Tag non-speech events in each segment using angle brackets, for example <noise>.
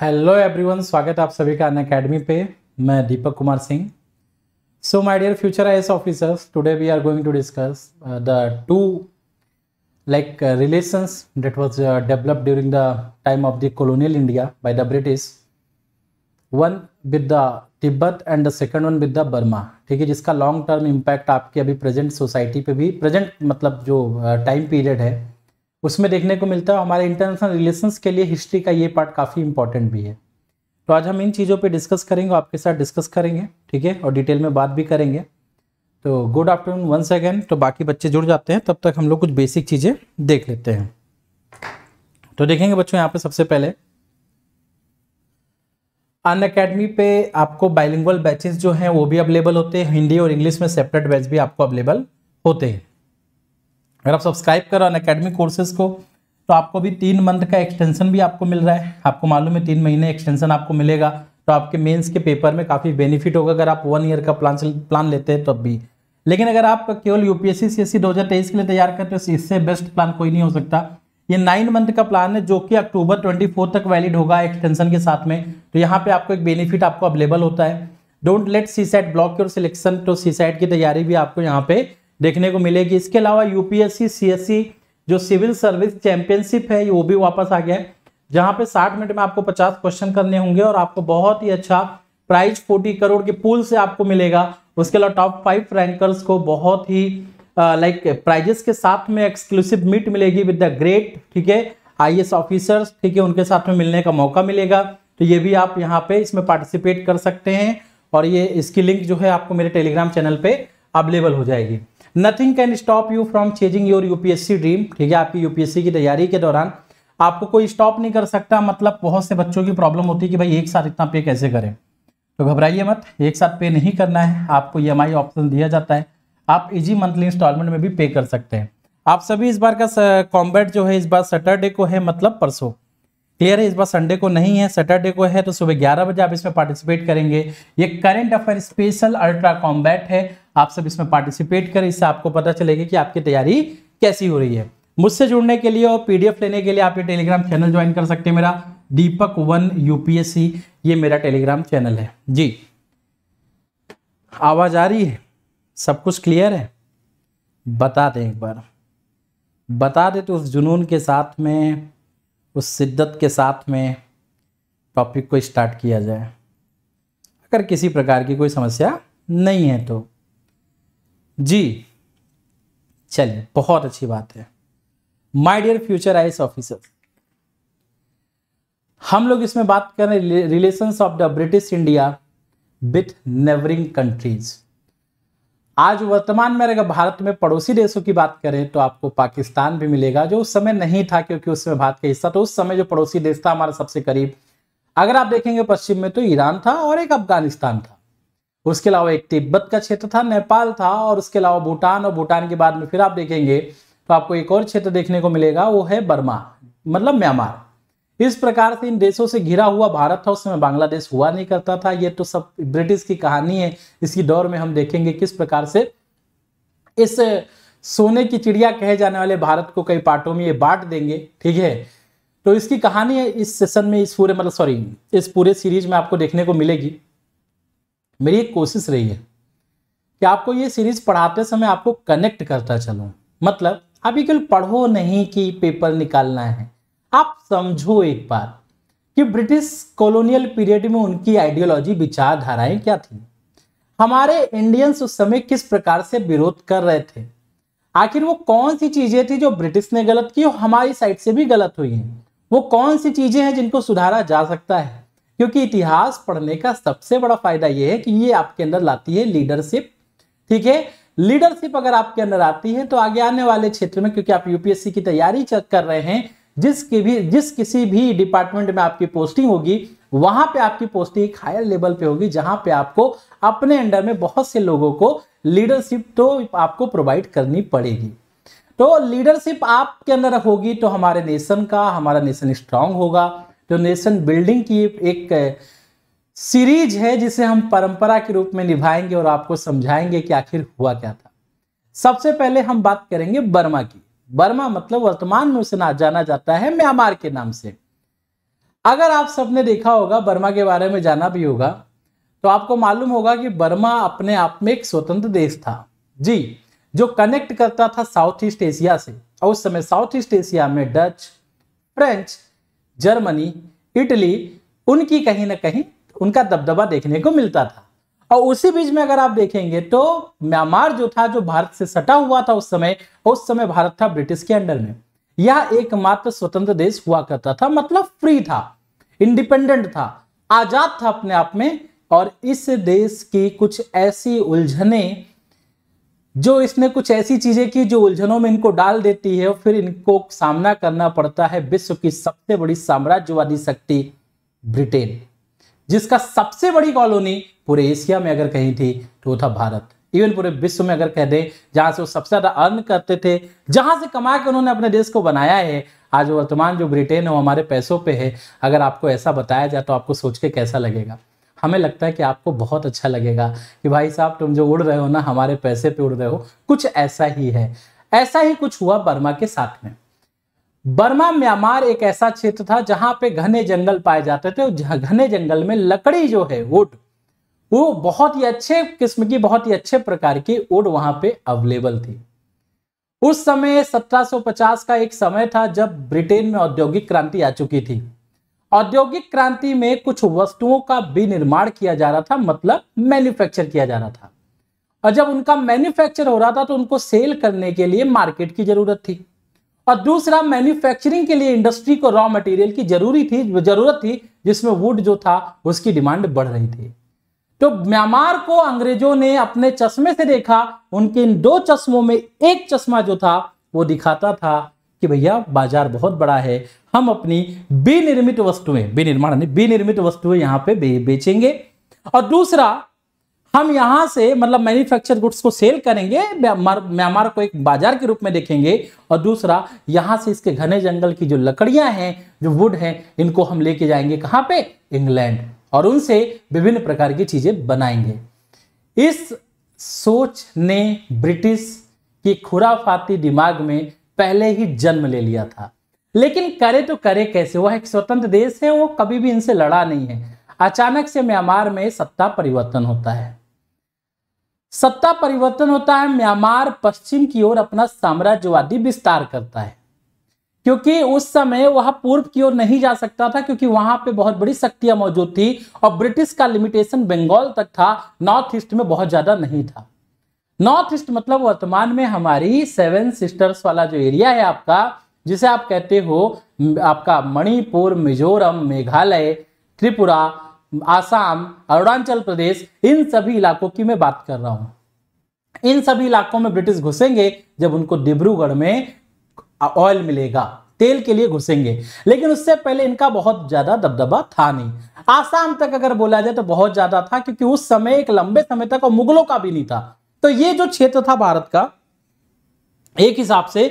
Hello everyone स्वागत आप सभी का अन अकेडमी पे मैं Deepak Kumar Singh so my dear future I S officers today we are going to discuss the two like relations that was developed during the time of the colonial India by the British one with the Tibet and the second one with the Burma ठीक है जिसका long term impact आपके अभी present society पे भी present मतलब जो time uh, period है उसमें देखने को मिलता है हमारे इंटरनेशनल रिलेशंस के लिए हिस्ट्री का ये पार्ट काफ़ी इंपॉर्टेंट भी है तो आज हम इन चीज़ों पे डिस्कस करेंगे आपके साथ डिस्कस करेंगे ठीक है और डिटेल में बात भी करेंगे तो गुड आफ्टरनून वंस अगेन तो बाकी बच्चे जुड़ जाते हैं तब तक हम लोग कुछ बेसिक चीज़ें देख लेते हैं तो देखेंगे बच्चों यहाँ पे सबसे पहले अन अकेडमी पे आपको बाइलिंगल बैचेस जो हैं वो भी अवेलेबल होते हैं हिंदी और इंग्लिश में सेपरेट बैच भी आपको अवेलेबल होते हैं अगर आप सब्सक्राइब करो अन अकेडमी कोर्सेज को तो आपको भी तीन मंथ का एक्सटेंशन भी आपको मिल रहा है आपको मालूम है तीन महीने एक्सटेंशन आपको मिलेगा तो आपके मेंस के पेपर में काफ़ी बेनिफिट होगा अगर आप वन ईयर का प्लान प्लान लेते हैं तब तो भी लेकिन अगर आप केवल यूपीएससी पी एस के लिए तैयार करते हो तो इससे बेस्ट प्लान कोई नहीं हो सकता ये नाइन मंथ का प्लान है जो कि अक्टूबर ट्वेंटी तक वैलिड होगा एक्सटेंशन के साथ में तो यहाँ पर आपको एक बेनिफिट आपको अवेलेबल होता है don't let C side block your selection to C की तैयारी भी आपको यहाँ पे देखने को मिलेगी इसके अलावा यूपीएससी सीएससी जो सिविल सर्विस चैंपियनशिप है वो भी वापस आ गया है जहाँ पे 60 मिनट में आपको 50 क्वेश्चन करने होंगे और आपको बहुत ही अच्छा प्राइज 40 करोड़ के पूल से आपको मिलेगा उसके अलावा टॉप फाइव रैंकर्स को बहुत ही लाइक प्राइजेस के साथ में एक्सक्लूसिव मीट मिलेगी विद द ग्रेट ठीक है आई ऑफिसर्स ठीक है उनके साथ में मिलने का मौका मिलेगा तो ये भी आप यहाँ पे इसमें पार्टिसिपेट कर सकते हैं और ये इसकी लिंक जो है आपको मेरे टेलीग्राम चैनल पे अवेलेबल हो जाएगी nothing can stop you from chasing your UPSC dream ठीक है आपकी यूपीएससी की तैयारी के दौरान आपको कोई स्टॉप नहीं कर सकता मतलब बहुत से बच्चों की प्रॉब्लम होती है कि भाई एक साथ इतना पे कैसे करें तो घबराइए मत एक साथ पे नहीं करना है आपको ई e ऑप्शन दिया जाता है आप इजी मंथली इंस्टॉलमेंट में भी पे कर सकते हैं आप सभी इस बार का कॉम्बैट जो है इस बार सैटरडे को है मतलब परसों क्लियर है इस बार संडे को नहीं है सैटरडे को है तो सुबह ग्यारह बजे आप इसमें पार्टिसिपेट करेंगे ये current affair special ultra combat है आप सब इसमें पार्टिसिपेट करें इससे आपको पता चलेगा कि आपकी तैयारी कैसी हो रही है मुझसे जुड़ने के लिए और पीडीएफ लेने के लिए आप ये टेलीग्राम चैनल ज्वाइन कर सकते हैं मेरा दीपक वन यूपीएससी ये मेरा टेलीग्राम चैनल है जी आवाज आ रही है सब कुछ क्लियर है बता दें एक बार बता दे तो उस जुनून के साथ में उस शिद्दत के साथ में टॉपिक को स्टार्ट किया जाए अगर किसी प्रकार की कोई समस्या नहीं है तो जी चलिए बहुत अच्छी बात है my dear future I officer हम लोग इसमें बात कर रहे हैं relations of the British India with neighbouring countries आज वर्तमान में अगर भारत में पड़ोसी देशों की बात करें तो आपको पाकिस्तान भी मिलेगा जो उस समय नहीं था क्योंकि उसमें भारत का हिस्सा तो उस समय जो पड़ोसी देश था हमारा सबसे करीब अगर आप देखेंगे पश्चिम में तो ईरान था और एक अफगानिस्तान था उसके अलावा एक तिब्बत का क्षेत्र था नेपाल था और उसके अलावा भूटान और भूटान के बाद में फिर आप देखेंगे तो आपको एक और क्षेत्र देखने को मिलेगा वो है बर्मा मतलब म्यांमार इस प्रकार से इन देशों से घिरा हुआ भारत था उस समय बांग्लादेश हुआ नहीं करता था ये तो सब ब्रिटिश की कहानी है इसकी दौर में हम देखेंगे किस प्रकार से इस सोने की चिड़िया कहे जाने वाले भारत को कई पार्टों में ये बांट देंगे ठीक है तो इसकी कहानी है इस सेशन में इस पूरे मतलब सॉरी इस पूरे सीरीज में आपको देखने को मिलेगी मेरी एक कोशिश रही है कि आपको ये सीरीज पढ़ाते समय आपको कनेक्ट करता चलूँ मतलब अभी केवल पढ़ो नहीं कि पेपर निकालना है आप समझो एक बार कि ब्रिटिश कॉलोनियल पीरियड में उनकी आइडियोलॉजी विचारधाराएं क्या थी हमारे इंडियंस उस समय किस प्रकार से विरोध कर रहे थे आखिर वो कौन सी चीजें थी जो ब्रिटिश ने गलत की और हमारी साइड से भी गलत हुई हैं वो कौन सी चीजें हैं जिनको सुधारा जा सकता है क्योंकि इतिहास पढ़ने का सबसे बड़ा फायदा यह है कि ये आपके अंदर लाती है लीडरशिप ठीक है लीडरशिप अगर आपके अंदर आती है तो आगे आने वाले क्षेत्र में क्योंकि आप यूपीएससी की तैयारी कर रहे हैं जिस भी जिस किसी भी डिपार्टमेंट में आपकी पोस्टिंग होगी वहां पे आपकी पोस्टिंग एक हायर लेवल पे होगी जहां पे आपको अपने अंडर में बहुत से लोगों को लीडरशिप तो आपको प्रोवाइड करनी पड़ेगी तो लीडरशिप आपके अंदर होगी तो हमारे नेशन का हमारा नेशन स्ट्रांग होगा जो नेशन बिल्डिंग की एक सीरीज है जिसे हम परंपरा के रूप में निभाएंगे और आपको समझाएंगे कि आखिर हुआ क्या था सबसे पहले हम बात करेंगे बर्मा की बर्मा मतलब वर्तमान में उसे जाना जाता है म्यांमार के नाम से अगर आप सबने देखा होगा बर्मा के बारे में जाना भी होगा तो आपको मालूम होगा कि बर्मा अपने आप में एक स्वतंत्र देश था जी जो कनेक्ट करता था साउथ ईस्ट एशिया से और उस समय साउथ ईस्ट एशिया में डच फ्रेंच जर्मनी इटली उनकी कहीं ना कहीं उनका दबदबा देखने को मिलता था और उसी बीच में अगर आप देखेंगे तो म्यांमार जो था जो भारत से सटा हुआ था उस समय उस समय भारत था ब्रिटिश के अंडर में यह एकमात्र स्वतंत्र देश हुआ करता था मतलब फ्री था इंडिपेंडेंट था आजाद था अपने आप में और इस देश की कुछ ऐसी उलझने जो इसने कुछ ऐसी चीजें की जो उलझनों में इनको डाल देती है और फिर इनको सामना करना पड़ता है विश्व की सबसे बड़ी साम्राज्यवादी शक्ति ब्रिटेन जिसका सबसे बड़ी कॉलोनी पूरे एशिया में अगर कहीं थी तो वो था भारत इवन पूरे विश्व में अगर कह दें जहां से वो सबसे ज्यादा अर्न करते थे जहां से कमा के उन्होंने अपने देश को बनाया है आज वर्तमान जो ब्रिटेन है वो हमारे पैसों पे है अगर आपको ऐसा बताया जाए तो आपको सोच के कैसा लगेगा हमें लगता है कि आपको बहुत अच्छा लगेगा कि भाई साहब तुम जो उड़ रहे हो ना हमारे पैसे पे उड़ रहे हो कुछ ऐसा ही है ऐसा ही कुछ हुआ बर्मा के साथ में बर्मा म्यांमार एक ऐसा क्षेत्र था जहां पे घने जंगल पाए जाते थे घने जंगल में लकड़ी जो है वुड वो बहुत ही अच्छे किस्म की बहुत ही अच्छे प्रकार की वुड वहां पे अवेलेबल थी उस समय 1750 का एक समय था जब ब्रिटेन में औद्योगिक क्रांति आ चुकी थी औद्योगिक क्रांति में कुछ वस्तुओं का विनिर्माण किया जा रहा था मतलब मैन्युफैक्चर किया जा रहा था और जब उनका मैन्युफैक्चर हो रहा था तो उनको सेल करने के लिए मार्केट की जरूरत थी और दूसरा मैन्युफैक्चरिंग के लिए इंडस्ट्री को रॉ मटेरियल की जरूरी थी जरूरत थी जिसमें वुड जो था उसकी डिमांड बढ़ रही थी तो म्यांमार को अंग्रेजों ने अपने चश्मे से देखा उनके इन दो चश्मों में एक चश्मा जो था वो दिखाता था कि भैया बाजार बहुत बड़ा है हम अपनी विनिर्मित वस्तुएं विनिर्माण विनिर्मित वस्तुएं यहाँ पे बेचेंगे और दूसरा हम यहां से मतलब मैन्युफैक्चर गुड्स को सेल करेंगे म्यांमार को एक बाजार के रूप में देखेंगे और दूसरा यहां से इसके घने जंगल की जो लकड़ियां हैं जो वुड हैं इनको हम लेके जाएंगे कहां पे इंग्लैंड और उनसे विभिन्न प्रकार की चीजें बनाएंगे इस सोच ने ब्रिटिश की खुराफाती दिमाग में पहले ही जन्म ले लिया था लेकिन करे तो करे कैसे वह एक स्वतंत्र देश है वो कभी भी इनसे लड़ा नहीं है अचानक से म्यांमार में सत्ता परिवर्तन होता है सत्ता परिवर्तन होता है म्यांमार पश्चिम की ओर अपना साम्राज्यवादी विस्तार करता है क्योंकि उस समय वह पूर्व की ओर नहीं जा सकता था क्योंकि वहां पे बहुत बड़ी शक्तियां मौजूद थी और ब्रिटिश का लिमिटेशन बंगाल तक था नॉर्थ ईस्ट में बहुत ज्यादा नहीं था नॉर्थ ईस्ट मतलब वर्तमान में हमारी सेवन सिस्टर्स वाला जो एरिया है आपका जिसे आप कहते हो आपका मणिपुर मिजोरम मेघालय त्रिपुरा आसाम अरुणाचल प्रदेश इन सभी इलाकों की मैं बात कर रहा हूं इन सभी इलाकों में ब्रिटिश घुसेंगे जब उनको डिब्रूगढ़ में ऑयल मिलेगा तेल के लिए घुसेंगे लेकिन उससे पहले इनका बहुत ज्यादा दबदबा था नहीं आसाम तक अगर बोला जाए तो बहुत ज्यादा था क्योंकि उस समय एक लंबे समय तक और मुगलों का भी नहीं था तो ये जो क्षेत्र था भारत का एक हिसाब से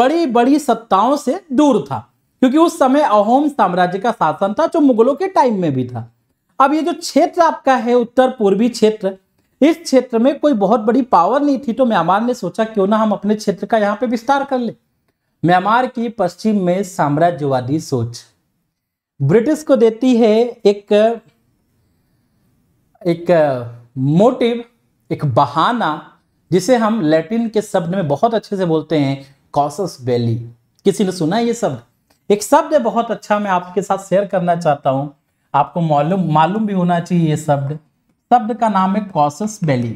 बड़ी बड़ी सत्ताओं से दूर था क्योंकि उस समय अहोम साम्राज्य का शासन था जो मुगलों के टाइम में भी था अब ये जो क्षेत्र आपका है उत्तर पूर्वी क्षेत्र इस क्षेत्र में कोई बहुत बड़ी पावर नहीं थी तो म्यांमार ने सोचा क्यों ना हम अपने क्षेत्र का यहां पे विस्तार कर ले म्यांमार की पश्चिम में साम्राज्यवादी सोच ब्रिटिश को देती है एक एक मोटिव एक बहाना जिसे हम लैटिन के शब्द में बहुत अच्छे से बोलते हैं कॉसस वैली किसी ने सुना है ये शब्द एक शब्द है बहुत अच्छा मैं आपके साथ शेयर करना चाहता हूं आपको मालूम मालूम भी होना चाहिए ये शब्द शब्द का नाम है कॉसस वैली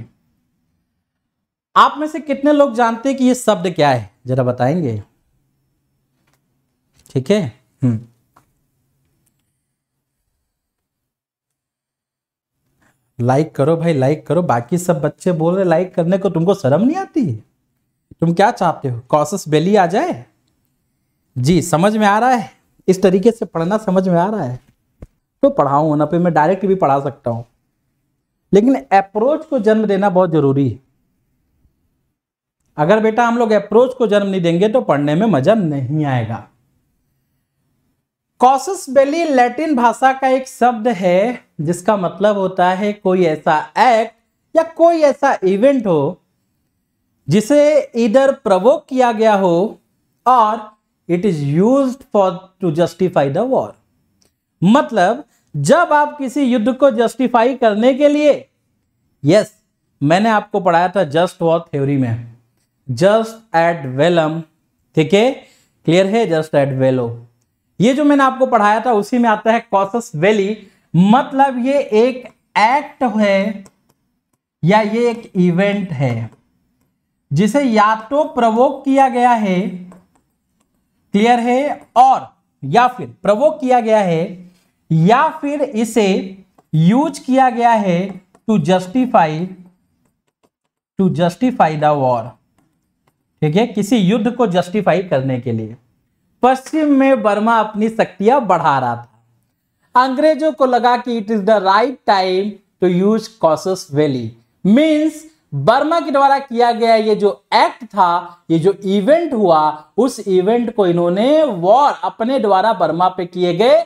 आप में से कितने लोग जानते हैं कि ये शब्द क्या है जरा बताएंगे ठीक है हम्म लाइक करो भाई लाइक करो बाकी सब बच्चे बोल रहे लाइक करने को तुमको शर्म नहीं आती तुम क्या चाहते हो कॉसस बेली आ जाए जी समझ में आ रहा है इस तरीके से पढ़ना समझ में आ रहा है तो पढ़ाऊँ ना पे मैं डायरेक्ट भी पढ़ा सकता हूँ लेकिन अप्रोच को जन्म देना बहुत ज़रूरी है अगर बेटा हम लोग अप्रोच को जन्म नहीं देंगे तो पढ़ने में मज़ा नहीं आएगा कॉसस बेली लैटिन भाषा का एक शब्द है जिसका मतलब होता है कोई ऐसा एक्ट या कोई ऐसा इवेंट हो जिसे इधर प्रवोक किया गया हो और it is use for to justify the war मतलब जब आप किसी युद्ध को जस्टिफाई करने के लिए यस yes, मैंने आपको पढ़ाया था जस्ट वॉर थ्योरी में जस्ट एट वेलम ठीक है क्लियर है जस्ट एट वेलो ये जो मैंने आपको पढ़ाया था उसी में आता है कॉसस वैली मतलब ये एक एक्ट है या ये एक इवेंट है जिसे या तो प्रवोक किया गया है क्लियर है और या फिर प्रवोक किया गया है या फिर इसे यूज किया गया है to justify to justify the war ठीक है किसी युद्ध को जस्टिफाई करने के लिए पश्चिम में बर्मा अपनी शक्तियां बढ़ा रहा था अंग्रेजों को लगा कि it is the right time to use कॉसस वैली मीन्स बर्मा के द्वारा किया गया ये जो एक्ट था ये जो इवेंट हुआ उस इवेंट को इन्होंने वॉर अपने द्वारा बर्मा पे किए गए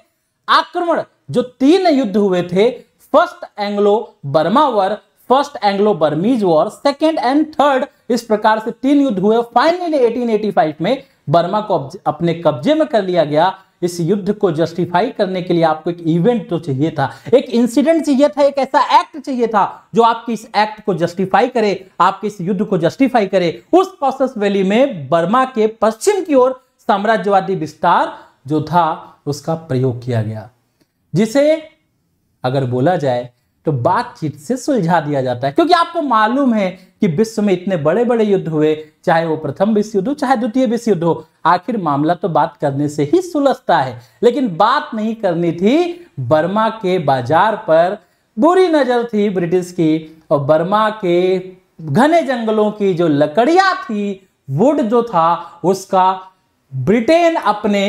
आक्रमण जो तीन युद्ध हुए थे first Anglo Burma war first Anglo Burmese war second and third इस प्रकार से तीन युद्ध हुए फाइनली 1885 में बर्मा को अपने कब्जे में कर लिया गया इस युद्ध को जस्टिफाई करने के लिए आपको एक इवेंट तो चाहिए था एक इंसिडेंट चाहिए था एक ऐसा एक्ट चाहिए था जो आपके इस एक्ट को जस्टिफाई करे आपके इस युद्ध को जस्टिफाई करे उस कॉसस वैली में बर्मा के पश्चिम की ओर साम्राज्यवादी विस्तार जो था उसका प्रयोग किया गया जिसे अगर बोला जाए तो बातचीत से सुलझा दिया जाता है क्योंकि आपको मालूम है कि विश्व में इतने बड़े बड़े युद्ध हुए चाहे वो प्रथम विश्व युद्ध हो चाहे द्वितीय विश्व युद्ध हो आखिर मामला तो बात करने से ही सुलझता है लेकिन बात नहीं करनी थी बर्मा के बाजार पर बुरी नजर थी ब्रिटिश की और बर्मा के घने जंगलों की जो लकड़िया थी वुड जो था उसका ब्रिटेन अपने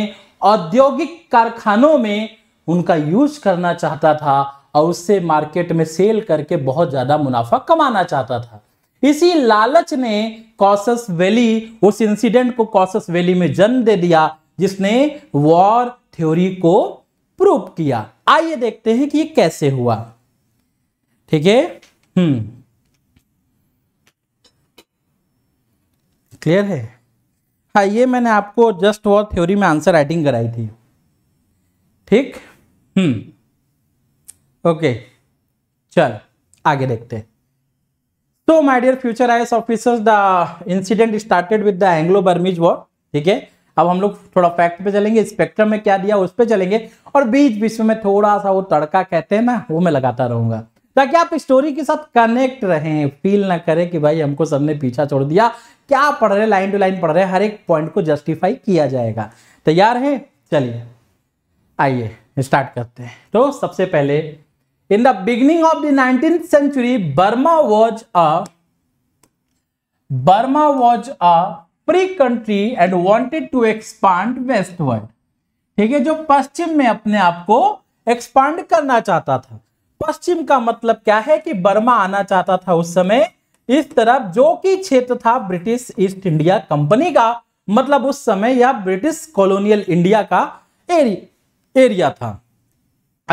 औद्योगिक कारखानों में उनका यूज करना चाहता था और उससे मार्केट में सेल करके बहुत ज़्यादा मुनाफा कमाना चाहता था इसी लालच ने कॉसस वैली उस इंसिडेंट को कॉसस वैली में जन्म दे दिया जिसने वॉर थ्योरी को प्रूव किया आइए देखते हैं कि ये कैसे हुआ ठीक है हम्म क्लियर है हाँ ये मैंने आपको जस्ट वॉर थ्योरी में आंसर राइटिंग कराई थी ठीक हम्म ओके चल आगे देखते हैं तो my dear future I officers the incident started with the Anglo Burmese war ठीक है अब हम लोग थोड़ा फैक्ट पे चलेंगे स्पेक्ट्रम में क्या दिया उस पर चलेंगे और बीच बीच में थोड़ा सा वो तड़का कहते हैं ना वो मैं लगाता रहूंगा ताकि आप स्टोरी के साथ कनेक्ट रहें फील ना करें कि भाई हमको सबने पीछा छोड़ दिया क्या पढ़ रहे लाइन टू लाइन पढ़ रहे हर एक पॉइंट को जस्टिफाई किया जाएगा तैयार है चलिए आइए स्टार्ट करते हैं तो सबसे पहले In the beginning of the 19th century, Burma was a Burma was a free country and wanted to expand westward. ठीक है जो पश्चिम में अपने आप को एक्सपांड करना चाहता था पश्चिम का मतलब क्या है कि बर्मा आना चाहता था उस समय इस तरफ जो कि क्षेत्र था ब्रिटिश ईस्ट इंडिया कंपनी का मतलब उस समय यह ब्रिटिश कॉलोनियल इंडिया का एरिया था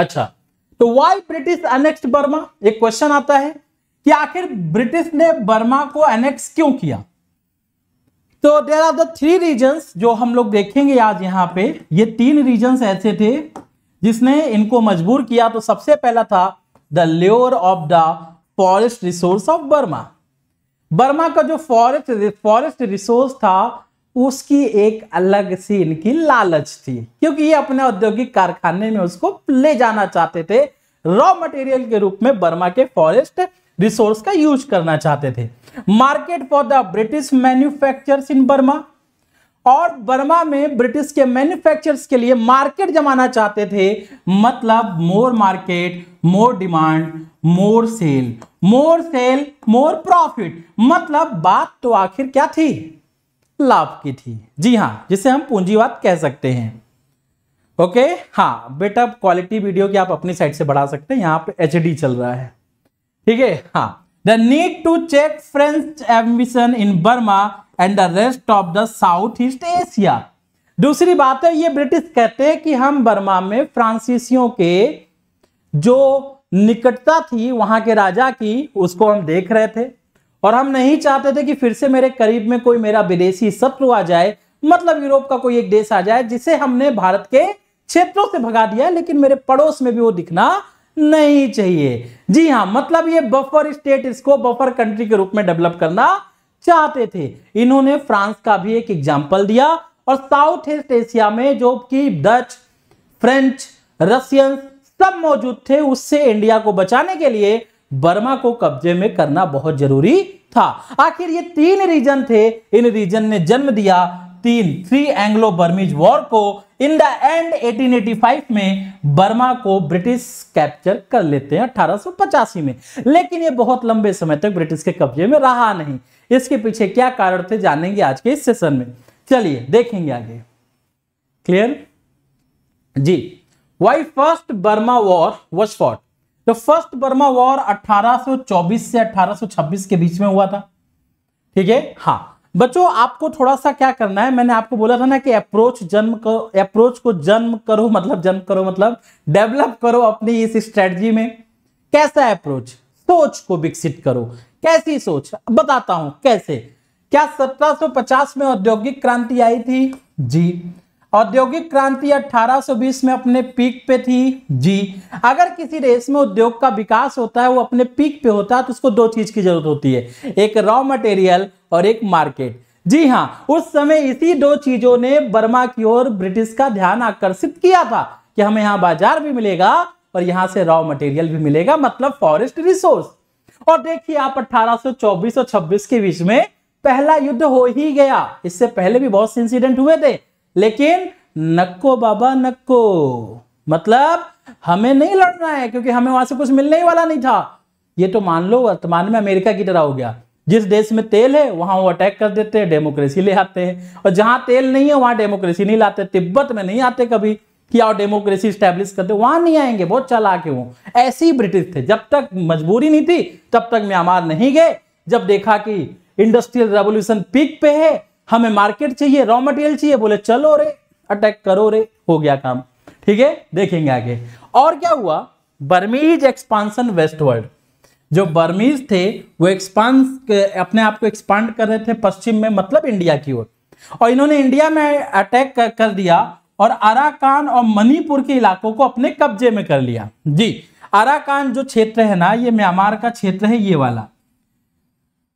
अच्छा तो वाई ब्रिटिश अनेक्स बर्मा एक क्वेश्चन आता है कि आखिर ब्रिटिश ने बर्मा को अनेक्स क्यों किया तो there are the three reasons जो हम लोग देखेंगे आज यहां पे ये तीन रीजंस ऐसे थे जिसने इनको मजबूर किया तो सबसे पहला था the lure of the forest resource of Burma Burma का जो फॉरेस्ट फॉरेस्ट रिसोर्स था उसकी एक अलग सी इनकी लालच थी क्योंकि ये अपने औद्योगिक कारखाने में उसको ले जाना चाहते थे रॉ मटेरियल के रूप में बर्मा के फॉरेस्ट रिसोर्स का यूज करना चाहते थे market for the British manufacturers in Burma और बर्मा में ब्रिटिश के मैन्युफैक्चरर्स के लिए मार्केट जमाना चाहते थे मतलब more market more demand more sale more sale more profit मतलब बात तो आखिर क्या थी लाभ की थी जी हाँ जिसे हम पूंजीवाद कह सकते हैं ओके हाँ बेटा क्वालिटी वीडियो की आप अपनी साइड से बढ़ा सकते हैं यहाँ पे एच चल रहा है ठीक है हाँ the need to check French ambition in Burma and the rest of the South East Asia दूसरी बात है ये ब्रिटिश कहते हैं कि हम बर्मा में फ्रांसीसियों के जो निकटता थी वहां के राजा की उसको हम देख रहे थे और हम नहीं चाहते थे कि फिर से मेरे करीब में कोई मेरा विदेशी शत्रु आ जाए मतलब यूरोप का कोई एक देश आ जाए जिसे हमने भारत के क्षेत्रों से भगा दिया लेकिन मेरे पड़ोस में भी वो दिखना नहीं चाहिए जी हाँ मतलब ये बफर स्टेट इसको बफर कंट्री के रूप में डेवलप करना चाहते थे इन्होंने फ्रांस का भी एक एग्जाम्पल दिया और साउथ ईस्ट एशिया में जो कि डच फ्रेंच रशियन सब मौजूद थे उससे इंडिया को बचाने के लिए बर्मा को कब्जे में करना बहुत जरूरी था आखिर ये तीन रीजन थे इन रीजन ने जन्म दिया तीन थ्री एंग्लो बर्मीज वॉर को इन द एंड 1885 में बर्मा को ब्रिटिश कैप्चर कर लेते हैं अठारह में लेकिन ये बहुत लंबे समय तक ब्रिटिश के कब्जे में रहा नहीं इसके पीछे क्या कारण थे जानेंगे आज के इस सेशन में चलिए देखेंगे आगे क्लियर जी why first Burma war was fought तो फर्स्ट बर्मा वॉर 1824 से 1826 के बीच में हुआ था ठीक है हाँ बच्चों आपको थोड़ा सा क्या करना है मैंने आपको बोला था ना कि अप्रोच जन्म करो अप्रोच को जन्म करो मतलब जन्म करो मतलब डेवलप करो अपनी इस स्ट्रेटजी में कैसा अप्रोच सोच को विकसित करो कैसी सोच बताता हूं कैसे क्या 1750 में औद्योगिक क्रांति आई थी जी औद्योगिक क्रांति 1820 में अपने पीक पे थी जी अगर किसी देश में उद्योग का विकास होता है वो अपने पीक पे होता है तो उसको दो चीज की जरूरत होती है एक रॉ मटेरियल और एक मार्केट जी हाँ उस समय इसी दो चीजों ने बर्मा की ओर ब्रिटिश का ध्यान आकर्षित किया था कि हमें यहाँ बाजार भी मिलेगा और यहाँ से रॉ मटेरियल भी मिलेगा मतलब फॉरेस्ट रिसोर्स और देखिए आप 1824 और 26 के बीच में पहला युद्ध हो ही गया इससे पहले भी बहुत से इंसिडेंट हुए थे लेकिन नक्को बाबा नक्को मतलब हमें नहीं लड़ना है क्योंकि हमें वहां से कुछ मिलने ही वाला नहीं था ये तो मान लो वर्तमान में अमेरिका की तरह हो गया जिस देश में तेल है वहां वो अटैक कर देते हैं डेमोक्रेसी ले आते हैं और जहां तेल नहीं है वहां डेमोक्रेसी नहीं लाते तिब्बत में नहीं आते कभी कि आओ डेमोक्रेसी स्टैब्लिश करते वहां नहीं आएंगे बहुत चला के वो ऐसे ही ब्रिटिश थे जब तक मजबूरी नहीं थी तब तक म्यांमार नहीं गए जब देखा कि इंडस्ट्रियल रेवोल्यूशन पीक पे है हमें मार्केट चाहिए रॉ मटेरियल चाहिए बोले चलो रे अटैक करो रे हो गया काम ठीक है देखेंगे आगे और क्या हुआ बर्मीज एक्सपांसन वेस्टवर्ड जो बर्मीज थे वो एक्सपांस अपने आप को एक्सपांड कर रहे थे पश्चिम में मतलब इंडिया की ओर और इन्होंने इंडिया में अटैक कर, कर दिया और अराकान और मणिपुर के इलाकों को अपने कब्जे में कर लिया जी अराकान जो क्षेत्र है ना ये म्यांमार का क्षेत्र है ये वाला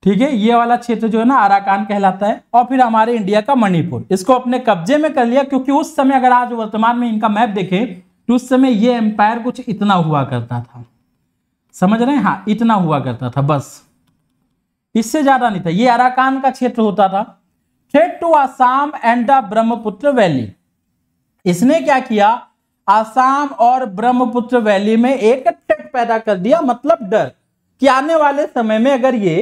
ठीक है ये वाला क्षेत्र जो है ना आराकान कहलाता है और फिर हमारे इंडिया का मणिपुर इसको अपने कब्जे में कर लिया क्योंकि उस समय अगर आज वर्तमान में इनका मैप देखे तो उस समय ये एम्पायर कुछ इतना हुआ करता था समझ रहे हैं हाँ इतना हुआ करता था बस इससे ज्यादा नहीं था ये अराकान का क्षेत्र होता था threat to Assam and the Brahmaputra valley इसने क्या किया आसाम और ब्रह्मपुत्र वैली में एक थ्रेट पैदा कर दिया मतलब डर कि आने वाले समय में अगर ये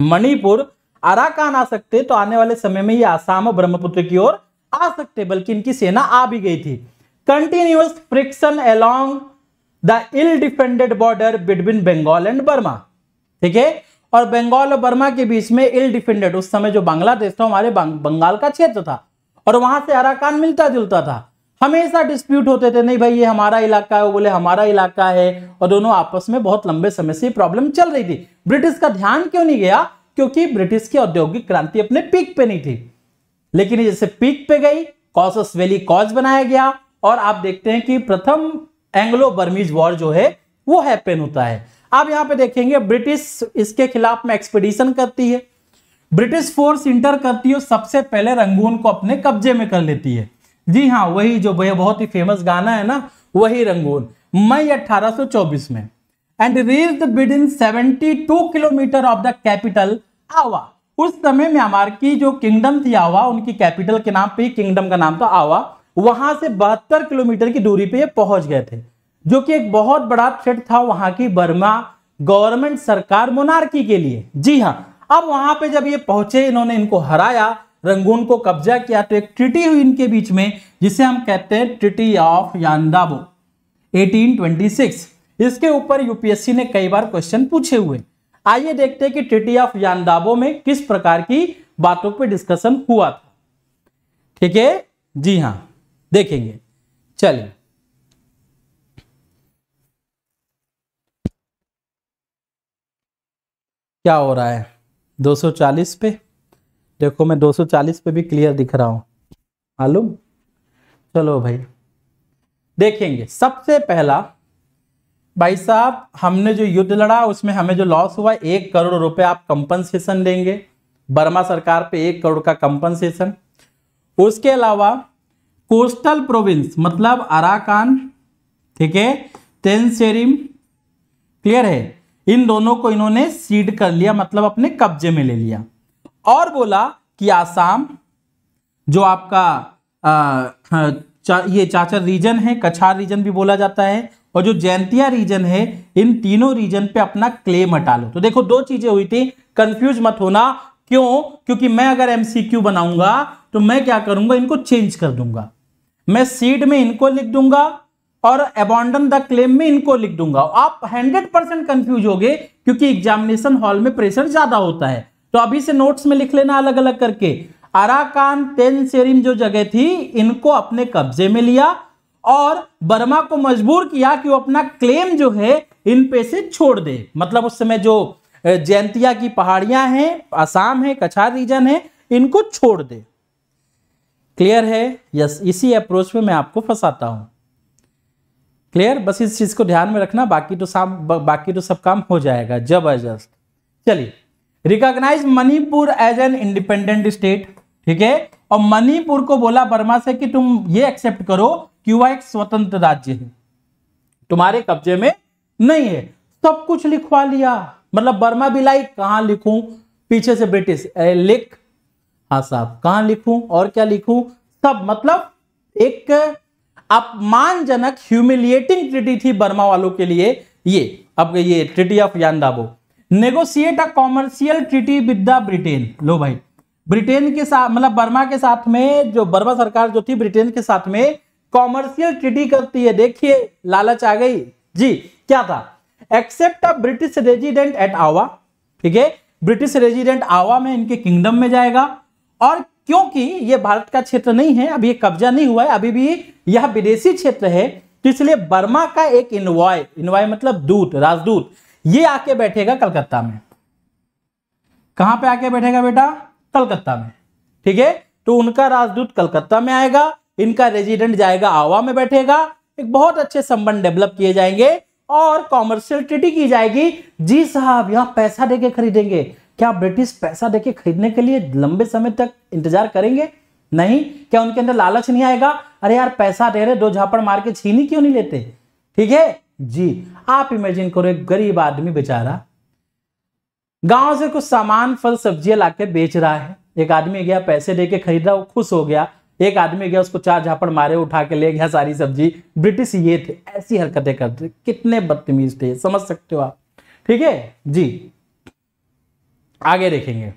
मणिपुर अराकान आ सकते तो आने वाले समय में ये आसाम और ब्रह्मपुत्र की ओर आ सकते बल्कि इनकी सेना आ भी गई थी continuous friction along the ill defended border between Bengal and Burma ठीक है और बंगाल और बर्मा के बीच में इल डिफेंडेड उस समय जो बांग्लादेश था हमारे बंगाल का क्षेत्र था और वहां से अराकान मिलता जुलता था हमेशा डिस्प्यूट होते थे नहीं भाई ये हमारा इलाका है वो बोले हमारा इलाका है और दोनों आपस में बहुत लंबे समय से प्रॉब्लम चल रही थी ब्रिटिश का ध्यान क्यों नहीं गया क्योंकि ब्रिटिश की औद्योगिक क्रांति अपने पीक पे नहीं थी लेकिन जैसे पीक पे गई कॉसस वैली कॉज बनाया गया और आप देखते हैं कि प्रथम एंग्लो बर्मीज वॉर जो है वो हैपेन होता है आप यहां पे देखेंगे ब्रिटिश इसके खिलाफ में एक्सपीडिशन करती है ब्रिटिश फोर्स इंटर करती है सबसे पहले रंगून को अपने कब्जे में कर लेती है जी हाँ वही जो भैया बहुत ही फेमस गाना है ना वही रंगून मई 1824 में and reached within 72 kilometre of the capital Ava उस समय म्यांमार की जो किंगडम थी आवा उनकी कैपिटल के नाम पे किंगडम का नाम था आवा वहां से बहत्तर किलोमीटर की दूरी पे ये पहुंच गए थे जो कि एक बहुत बड़ा थ्रेट था वहां की बर्मा गवर्नमेंट सरकार मोनार्की के लिए जी हाँ अब वहां पे जब ये पहुंचे इन्होंने इनको हराया रंगून को कब्जा किया तो एक ट्रिटी हुई इनके बीच में जिसे हम कहते हैं ट्रिटी ऑफ यांदाबो 1826 इसके ऊपर यूपीएससी ने कई बार क्वेश्चन पूछे हुए आइए देखते हैं कि ट्रिटी ऑफ यांदाबो में किस प्रकार की बातों पर डिस्कशन हुआ था ठीक है जी हाँ देखेंगे चलिए क्या हो रहा है 240 पे देखो मैं 240 पे भी क्लियर दिख रहा हूं मालूम चलो भाई देखेंगे सबसे पहला भाई साहब हमने जो युद्ध लड़ा उसमें हमें जो लॉस हुआ एक करोड़ रुपए आप कंपनसेशन देंगे बर्मा सरकार पे एक करोड़ का कंपनसेशन उसके अलावा कोस्टल प्रोविंस मतलब अराकान ठीक है तेनसेरिम क्लियर है इन दोनों को इन्होंने सीड कर लिया मतलब अपने कब्जे में ले लिया और बोला कि आसाम जो आपका आ, चा, ये चाचर रीजन है कछार रीजन भी बोला जाता है और जो जैंतिया रीजन है इन तीनों रीजन पे अपना क्लेम हटा लो तो देखो दो चीजें हुई थी कंफ्यूज मत होना क्यों क्योंकि मैं अगर एमसीक्यू बनाऊंगा तो मैं क्या करूंगा इनको चेंज कर दूंगा मैं सीड में इनको लिख दूंगा और अबॉन्डन द क्लेम में इनको लिख दूंगा आप 100 परसेंट कंफ्यूज हो क्योंकि एग्जामिनेशन हॉल में प्रेशर ज्यादा होता है तो अभी से नोट्स में लिख लेना अलग अलग करके अराकान तेन सेरिम जो जगह थी इनको अपने कब्जे में लिया और बर्मा को मजबूर किया कि वो अपना क्लेम जो है इन पे से छोड़ दे मतलब उस समय जो जयंतिया की पहाड़ियां हैं असम है कछार रीजन है इनको छोड़ दे क्लियर है यस इसी अप्रोच में मैं आपको फंसाता हूं क्लियर बस इस चीज को ध्यान में रखना बाकी तो सब बाकी तो सब काम हो जाएगा जबरदस्त चलिए recognise Manipur as an independent state ठीक है और मणिपुर को बोला बर्मा से कि तुम ये एक्सेप्ट करो कि वह एक स्वतंत्र राज्य है तुम्हारे कब्जे में नहीं है सब कुछ लिखवा लिया मतलब बर्मा भी लाई कहाँ लिखूं पीछे से ब्रिटिश लिख हाँ साहब कहा लिखूं और क्या लिखूं सब मतलब एक अपमानजनक ह्यूमिलिएटिंग ट्रिटी थी बर्मा वालों के लिए ये अब ये treaty of Yandabo negotiate a commercial treaty with the Britain लो भाई ब्रिटेन के साथ मतलब बर्मा के साथ में जो बर्मा सरकार जो थी ब्रिटेन के साथ में कॉमर्शियल ट्रीटी करती है देखिए लालच आ गई जी क्या था accept a British resident at Ava ठीक है ब्रिटिश रेजिडेंट आवा में इनके किंगडम में जाएगा और क्योंकि ये भारत का क्षेत्र नहीं है अभी ये कब्जा नहीं हुआ है अभी भी यह विदेशी क्षेत्र है तो इसलिए बर्मा का एक इन्वॉय इन्वॉय मतलब दूत राजदूत ये आके बैठेगा कलकत्ता में कहां पे आके बैठेगा बेटा कलकत्ता में ठीक है तो उनका राजदूत कलकत्ता में आएगा इनका रेजिडेंट जाएगा आवा में बैठेगा एक बहुत अच्छे संबंध डेवलप किए जाएंगे और कॉमर्शियल ट्रिटी की जाएगी जी साहब यहां पैसा देके खरीदेंगे क्या ब्रिटिश पैसा देके खरीदने के लिए लंबे समय तक इंतजार करेंगे नहीं क्या उनके अंदर लालच नहीं आएगा अरे यार पैसा दे रहे दो झापड़ मार के छीनी क्यों नहीं लेते ठीक है जी आप इमेजिन करो एक गरीब आदमी बेचारा गांव से कुछ सामान फल सब्जियां लाके बेच रहा है एक आदमी गया पैसे दे के रहा वो खुश हो गया एक आदमी गया उसको चार झापड़ मारे उठा के ले गया सारी सब्जी ब्रिटिश ये थे ऐसी हरकतें करते कितने बदतमीज थे समझ सकते हो आप ठीक है जी आगे देखेंगे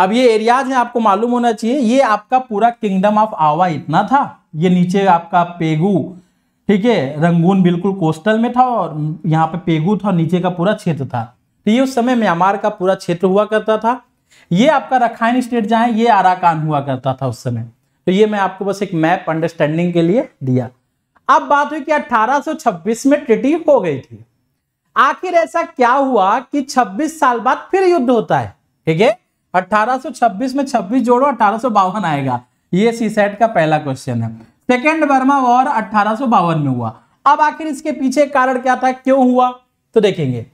अब ये एरियाज में आपको मालूम होना चाहिए ये आपका पूरा किंगडम ऑफ आवा इतना था ये नीचे आपका पेगू ठीक है रंगून बिल्कुल कोस्टल में था और यहाँ पे पेगू था नीचे का पूरा क्षेत्र था तो ये उस समय म्यांमार का पूरा क्षेत्र हुआ करता था ये आपका रखाइन स्टेट जहाँ ये आराकान हुआ करता था उस समय तो ये मैं आपको बस एक मैप अंडरस्टैंडिंग के लिए दिया अब बात हुई कि 1826 में ट्रिटी हो गई थी आखिर ऐसा क्या हुआ कि 26 साल बाद फिर युद्ध होता है ठीक है 1826 में 26 जोड़ो अठारह आएगा ये सीसेट का पहला क्वेश्चन है सेकेंड बर्मा वॉर अट्ठारह में हुआ अब आखिर इसके पीछे कारण क्या था क्यों हुआ तो देखेंगे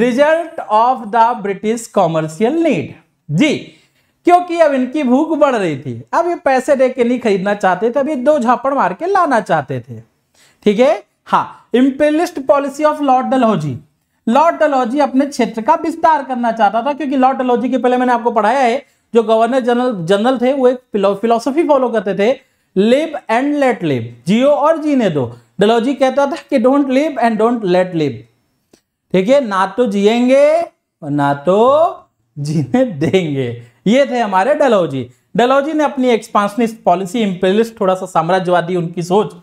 result of the British commercial need जी क्योंकि अब इनकी भूख बढ़ रही थी अब ये पैसे दे के नहीं खरीदना चाहते थे अब ये दो झापड़ मार के लाना चाहते थे ठीक है हाँ imperialist policy of Lord Dalhousie Lord Dalhousie अपने क्षेत्र का विस्तार करना चाहता था क्योंकि लॉर्ड डलहौजी के पहले मैंने आपको पढ़ाया है जो गवर्नर जनरल जनरल थे वो एक फिलोसफी फॉलो करते थे लिव एंड लेट लिव जियो और जीने दो डलोजी कहता था कि don't live and don't let live ठीक है ना तो जिएंगे और ना तो जीने देंगे ये थे हमारे डलोजी डलौजी ने अपनी एक्सपांशनिस्ट पॉलिसी इंपेलिस्ट थोड़ा सा साम्राज्यवादी उनकी सोच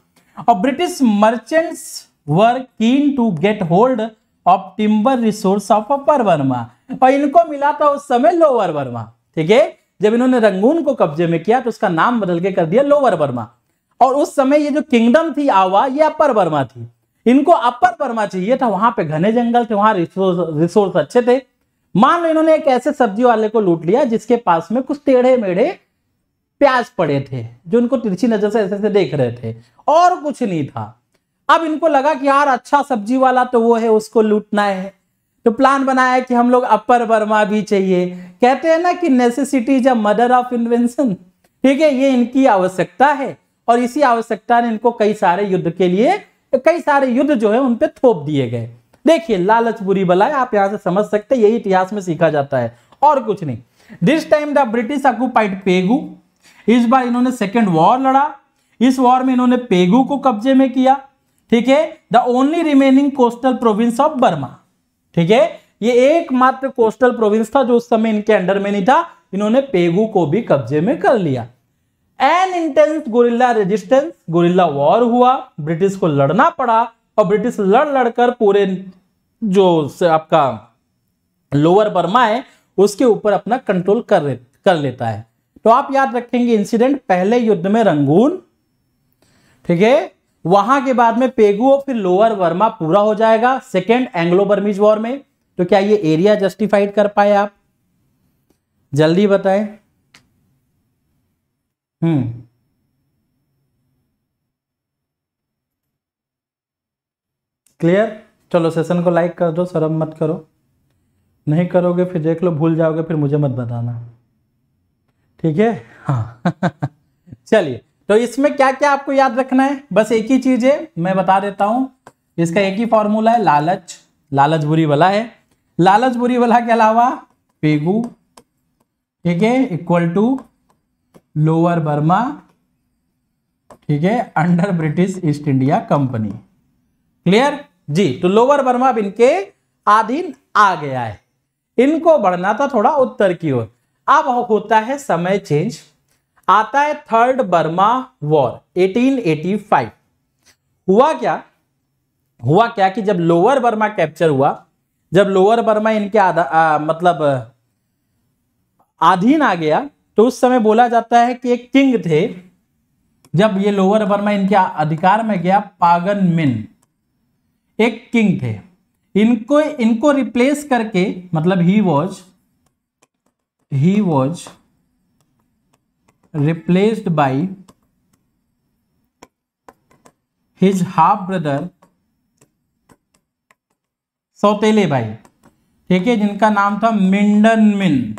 और British merchants were keen to get hold of timber resource of upper Burma और इनको मिला था उस समय लोअर वर्मा ठीक है जब इन्होंने रंगून को कब्जे में किया तो उसका नाम बदल के कर दिया लोअर बर्मा और उस समय ये जो किंगडम थी आवा ये अपर बर्मा थी इनको अपर बर्मा चाहिए था वहां पे घने जंगल थे वहां रिसोर्स रिसोर्स अच्छे थे मान लो इन्होंने एक ऐसे सब्जी वाले को लूट लिया जिसके पास में कुछ टेढ़े मेढ़े प्याज पड़े थे जो इनको तिरछी नजर से ऐसे ऐसे देख रहे थे और कुछ नहीं था अब इनको लगा कि यार अच्छा सब्जी वाला तो वो है उसको लूटना है तो प्लान बनाया कि हम लोग अपर वर्मा भी चाहिए कहते हैं ना कि necessity is a mother of invention ठीक है ये इनकी आवश्यकता है और इसी आवश्यकता ने इनको कई सारे युद्ध के लिए कई सारे युद्ध जो है उन पर थोप दिए गए देखिए लालच बुरी बलाय आप यहां से समझ सकते यही इतिहास में सीखा जाता है और कुछ नहीं this time the British occupied Pegu इस बार इन्होंने सेकेंड वॉर लड़ा इस वॉर में इन्होंने पेगू को कब्जे में किया ठीक है the only remaining coastal province of Burma ठीक है ये एकमात्र कोस्टल प्रोविंस था जो उस समय इनके अंडर में नहीं था इन्होंने पेगू को भी कब्जे में कर लिया an intense guerrilla resistance guerrilla war हुआ ब्रिटिश को लड़ना पड़ा और ब्रिटिश लड़ लड़कर पूरे जो आपका लोअर बर्मा है उसके ऊपर अपना कंट्रोल कर कर लेता है तो आप याद रखेंगे इंसिडेंट पहले युद्ध में रंगून ठीक है वहां के बाद में पेगू और फिर लोअर वर्मा पूरा हो जाएगा सेकेंड एंग्लो बर्मीज वॉर में तो क्या ये एरिया जस्टिफाइड कर पाए आप जल्दी बताएं हम्म क्लियर चलो सेशन को लाइक कर दो शर्म मत करो नहीं करोगे फिर देख लो भूल जाओगे फिर मुझे मत बताना ठीक है हाँ <laughs> चलिए तो इसमें क्या क्या आपको याद रखना है बस एक ही चीज है मैं बता देता हूं इसका एक ही फॉर्मूला है लालच लालच बुरी वाला है लालच बुरी वाला के अलावा पेगू ठीक है इक्वल टू लोअर बर्मा ठीक है under British East India Company clear जी तो लोअर बर्मा इनके आधीन आ गया है इनको बढ़ना था थोड़ा उत्तर की ओर अब होता है समय चेंज आता है थर्ड बर्मा वॉर 1885 हुआ क्या हुआ क्या कि जब लोअर बर्मा कैप्चर हुआ जब लोअर बर्मा इनके आधा आ, मतलब आधीन आ गया तो उस समय बोला जाता है कि एक किंग थे जब ये लोअर बर्मा इनके अधिकार में गया पागन मिन एक किंग थे इनको इनको रिप्लेस करके मतलब he was he was replaced by his half brother सौतेले भाई ठीक है जिनका नाम था मिंडन मिन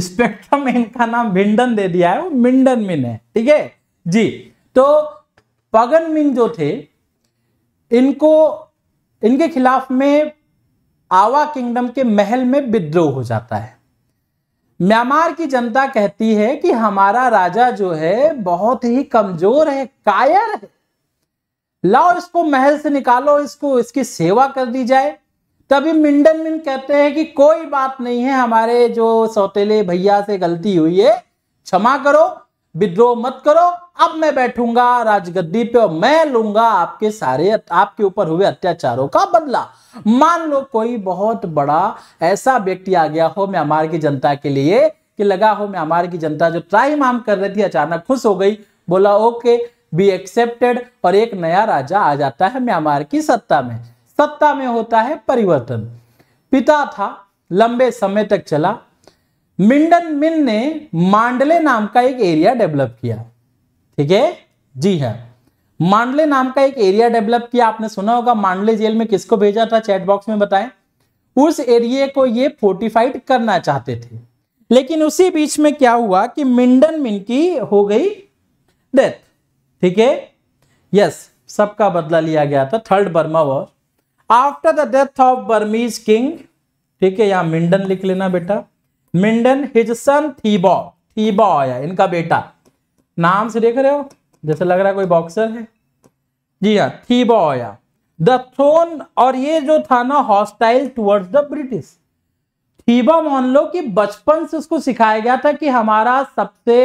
स्पेक्ट्रम इनका नाम मिंडन दे दिया है वो मिंडन मिन है ठीक है जी तो पगन मिन जो थे इनको इनके खिलाफ में आवा किंगडम के महल में विद्रोह हो जाता है म्यांमार की जनता कहती है कि हमारा राजा जो है बहुत ही कमजोर है कायर है लाओ इसको महल से निकालो इसको इसकी सेवा कर दी जाए तभी मिंडन मिन कहते हैं कि कोई बात नहीं है हमारे जो सौतेले भैया से गलती हुई है क्षमा करो विद्रोह मत करो अब मैं बैठूंगा राजगद्दी पे और मैं लूंगा आपके सारे आपके ऊपर हुए अत्याचारों का बदला मान लो कोई बहुत बड़ा ऐसा व्यक्ति आ गया हो म्यांमार की जनता के लिए कि लगा हो म्यांमार की जनता जो ट्राई माम कर रही थी अचानक खुश हो गई बोला ओके बी एक्सेप्टेड और एक नया राजा आ जाता है म्यांमार की सत्ता में सत्ता में होता है परिवर्तन पिता था लंबे समय तक चला मिंडन मिन ने मांडले नाम का एक एरिया डेवलप किया ठीक है जी हाँ मांडले नाम का एक एरिया डेवलप किया आपने सुना होगा मांडले जेल में किसको भेजा था चैट बॉक्स में बताएं उस एरिया को ये फोर्टिफाइड करना चाहते थे लेकिन उसी बीच में क्या हुआ कि मिंडन मिन की हो गई डेथ ठीक है यस सबका बदला लिया गया था third Burma war after the death of Burmese king ठीक है यहां मिंडन लिख लेना बेटा मिंडन हिज सन थीबॉ थीबॉ आया इनका बेटा नाम से देख रहे हो जैसे लग रहा है कोई बॉक्सर है जी हाँ थीबॉ आया द थ्रोन और ये जो था ना hostile towards the British Thibaw मान लो कि बचपन से उसको सिखाया गया था कि हमारा सबसे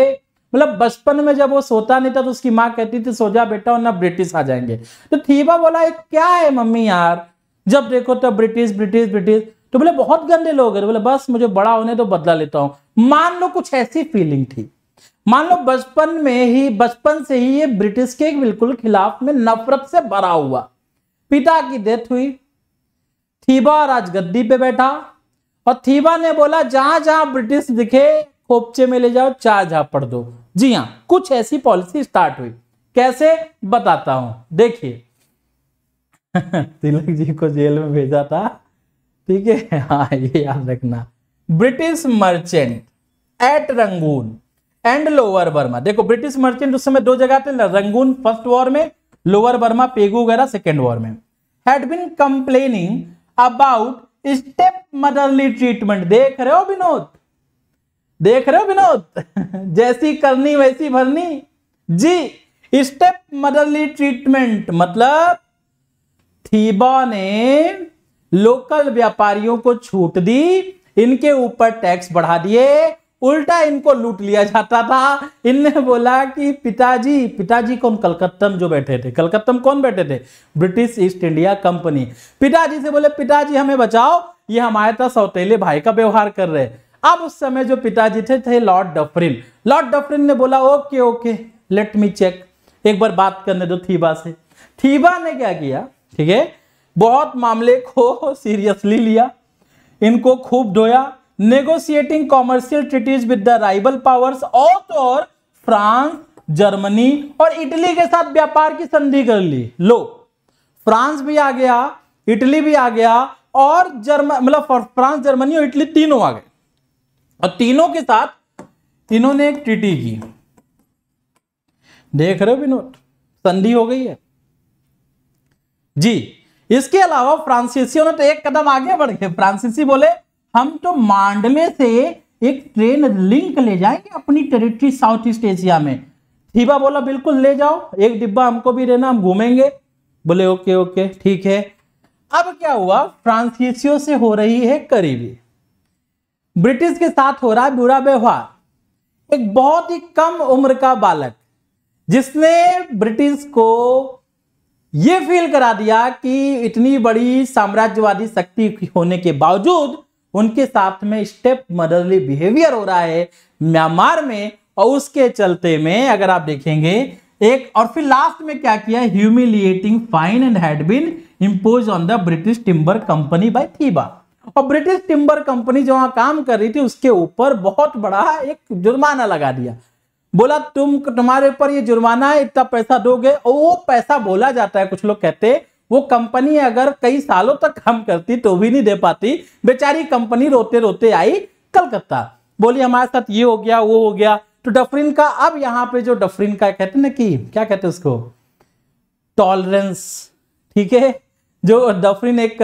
मतलब बचपन में जब वो सोता नहीं था तो उसकी माँ कहती थी सोजा बेटा बेटा वरना ब्रिटिश आ जाएंगे तो थीबा बोला क्या है मम्मी यार जब देखो तो ब्रिटिश ब्रिटिश ब्रिटिश तो बोले बहुत गंदे लोग हैं तो बोले बस मुझे बड़ा होने तो बदला लेता हूं मान लो कुछ ऐसी फीलिंग थी मान लो बचपन में ही बचपन से ही ये ब्रिटिश के बिल्कुल खिलाफ में नफरत से भरा हुआ पिता की डेथ हुई थीबा राजगद्दी पे बैठा और थीबा ने बोला जहां जहां ब्रिटिश दिखे खोपचे में ले जाओ चार झापड़ दो जी हाँ कुछ ऐसी पॉलिसी स्टार्ट हुई कैसे बताता हूं देखिए <laughs> तिलक जी को जेल में भेजा था ठीक है <laughs> हाँ ये याद रखना British merchant at Rangoon and lower Burma देखो ब्रिटिश मर्चेंट उस समय दो जगह थे रंगून फर्स्ट वॉर में लोअर बर्मा पेगू वगैरह सेकेंड वॉर में had been complaining about step motherly treatment देख रहे हो विनोद देख रहे हो विनोद <laughs> जैसी करनी वैसी भरनी जी स्टेप मदरली ट्रीटमेंट मतलब थीबा ने लोकल व्यापारियों को छूट दी इनके ऊपर टैक्स बढ़ा दिए उल्टा इनको लूट लिया जाता था इनने बोला कि पिताजी पिताजी कौन कलकत्तम जो बैठे थे कलकत्तम कौन बैठे थे ब्रिटिश ईस्ट इंडिया कंपनी पिताजी से बोले पिताजी हमें बचाओ ये हमारे था सौतेले भाई का व्यवहार कर रहे अब उस समय जो पिताजी थे थे लॉर्ड डफरिन लॉर्ड डफरिन ने बोला okay okay let me check एक बार बात करने दो थीबा से थीबा ने क्या किया ठीक है बहुत मामले को सीरियसली लिया इनको खूब डोया negotiating commercial treaties with the राइबल पावर्स और तो और फ्रांस जर्मनी और इटली के साथ व्यापार की संधि कर ली लो फ्रांस भी आ गया इटली भी आ गया और जर्म मतलब फ्रांस जर्मनी और इटली तीनों आ गए और तीनों के साथ इन्होंने एक ट्रिटी की देख रहे हो विनोद संधि हो गई है जी इसके अलावा फ्रांसीसियों ने तो एक कदम आगे बढ़ गए फ्रांसीसी बोले हम तो मांडले से एक ट्रेन लिंक ले जाएंगे अपनी टेरिटरी साउथ ईस्ट एशिया में थीबा बोला बिल्कुल ले जाओ एक डिब्बा हमको भी देना हम घूमेंगे बोले ओके ओके ठीक है अब क्या हुआ फ्रांसीसियों से हो रही है करीबी ब्रिटिश के साथ हो रहा है बुरा व्यवहार एक बहुत ही कम उम्र का बालक जिसने ब्रिटिश को ये फील करा दिया कि इतनी बड़ी साम्राज्यवादी शक्ति होने के बावजूद उनके साथ में स्टेप मदरली बिहेवियर हो रहा है म्यांमार में और उसके चलते में अगर आप देखेंगे एक और फिर लास्ट में क्या किया humiliating fine and had been impose on the British timber company by Thibaw और ब्रिटिश टिम्बर कंपनी जो वहां काम कर रही थी उसके ऊपर बहुत बड़ा एक जुर्माना लगा दिया बोला तुम तुम्हारे ऊपर ये जुर्माना है इतना पैसा दोगे और वो पैसा बोला जाता है कुछ लोग कहते वो कंपनी अगर कई सालों तक काम करती तो भी नहीं दे पाती बेचारी कंपनी रोते रोते आई कलकत्ता बोली हमारे साथ ये हो गया वो हो गया तो डफरिन का अब यहाँ पे जो डफरिन का कहते ना कि क्या कहते उसको टॉलरेंस ठीक है जो डफरिन एक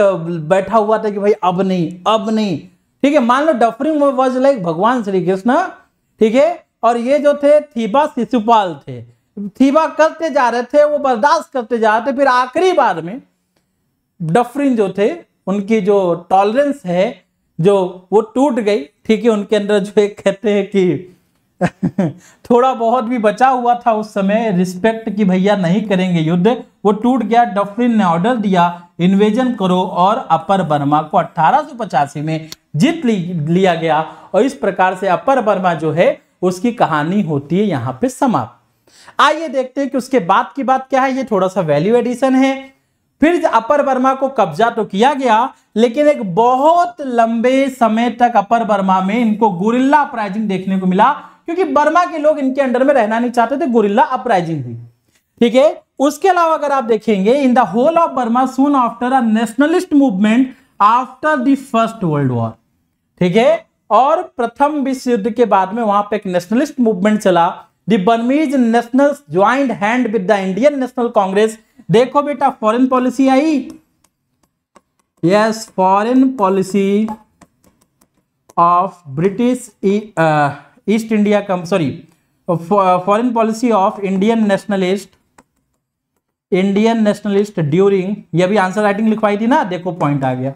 बैठा हुआ था कि भाई अब नहीं अब नहीं ठीक है मान लो डफरिन वॉज लाइक भगवान श्री कृष्ण ठीक है और ये जो थे थीबा शिशुपाल थे थीबा करते जा रहे थे वो बर्दाश्त करते जा रहे थे फिर आखिरी बार में डफरिन जो थे उनकी जो टॉलरेंस है जो वो टूट गई ठीक है उनके अंदर जो एक कहते हैं कि <laughs> थोड़ा बहुत भी बचा हुआ था उस समय रिस्पेक्ट कि भैया नहीं करेंगे युद्ध वो टूट गया डफरिन ने ऑर्डर दिया इन्वेजन करो और अपर बर्मा को अट्ठारह में जीत लिया गया और इस प्रकार से अपर बर्मा जो है उसकी कहानी होती है यहां पे समाप्त आइए देखते हैं कि उसके बाद की बात क्या है ये थोड़ा सा वैल्यू एडिशन है फिर अपर वर्मा को कब्जा तो किया गया लेकिन एक बहुत लंबे समय तक अपर वर्मा में इनको गुरिल्ला अपराइजिंग देखने को मिला क्योंकि बर्मा के लोग इनके अंडर में रहना नहीं चाहते थे गुरिल्ला अपराइजिंग हुई ठीक है उसके अलावा अगर आप देखेंगे in the whole of Burma soon after a nationalist movement after the First World War ठीक है और प्रथम विश्व युद्ध के बाद में वहां पे एक नेशनलिस्ट मूवमेंट चला Burmese national joint hand with the Indian National Congress देखो बेटा foreign policy I yes foreign policy of British East India come sorry foreign policy of Indian nationalist Indian nationalist during ये भी answer writing लिखवाई थी ना देखो point आ गया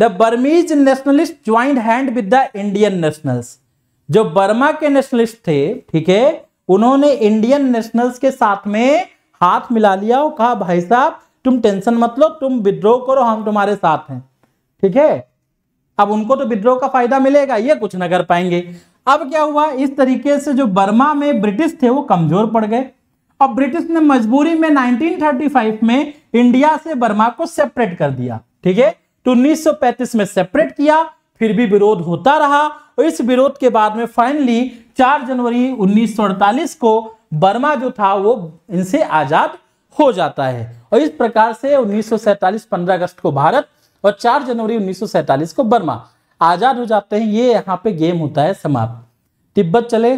the Burmese nationalist joint hand with the Indian nationals जो Burma के नेशनलिस्ट थे ठीक है उन्होंने इंडियन नेशनल्स के साथ में हाथ मिला लिया और कहा भाई साहब तुम टेंशन मत लो तुम विद्रोह करो हम तुम्हारे साथ हैं ठीक है अब उनको तो विद्रोह का फायदा मिलेगा ये कुछ न कर पाएंगे अब क्या हुआ इस तरीके से जो बर्मा में ब्रिटिश थे वो कमजोर पड़ गए और ब्रिटिश ने मजबूरी में 1935 में इंडिया से बर्मा को सेपरेट कर दिया ठीक है तो 1935 में सेपरेट किया फिर भी विरोध होता रहा और इस विरोध के बाद में फाइनली 4 जनवरी उन्नीस को बर्मा जो था वो इनसे आजाद हो जाता है और इस प्रकार से उन्नीस सौ अगस्त को भारत और 4 जनवरी उन्नीस को बर्मा आजाद हो जाते हैं ये यहां पे गेम होता है समाप्त तिब्बत चले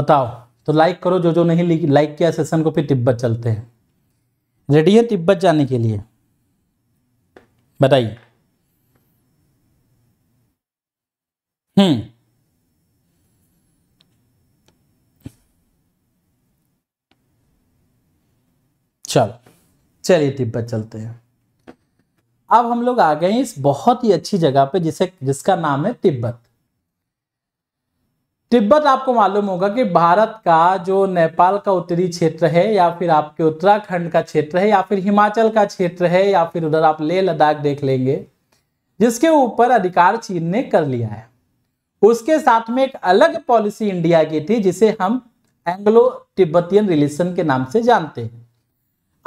बताओ तो लाइक करो जो जो नहीं लाइक किया सेशन को फिर तिब्बत चलते हैं रेडी है तिब्बत जाने के लिए बताइए हम्म चलो चलिए तिब्बत चलते हैं अब हम लोग आ गए इस बहुत ही अच्छी जगह पे जिसे जिसका नाम है तिब्बत तिब्बत आपको मालूम होगा कि भारत का जो नेपाल का उत्तरी क्षेत्र है या फिर आपके उत्तराखंड का क्षेत्र है या फिर हिमाचल का क्षेत्र है या फिर उधर आप लेह लद्दाख देख लेंगे जिसके ऊपर अधिकार चीन ने कर लिया है उसके साथ में एक अलग पॉलिसी इंडिया की थी जिसे हम एंग्लो तिब्बतियन रिलेशन के नाम से जानते हैं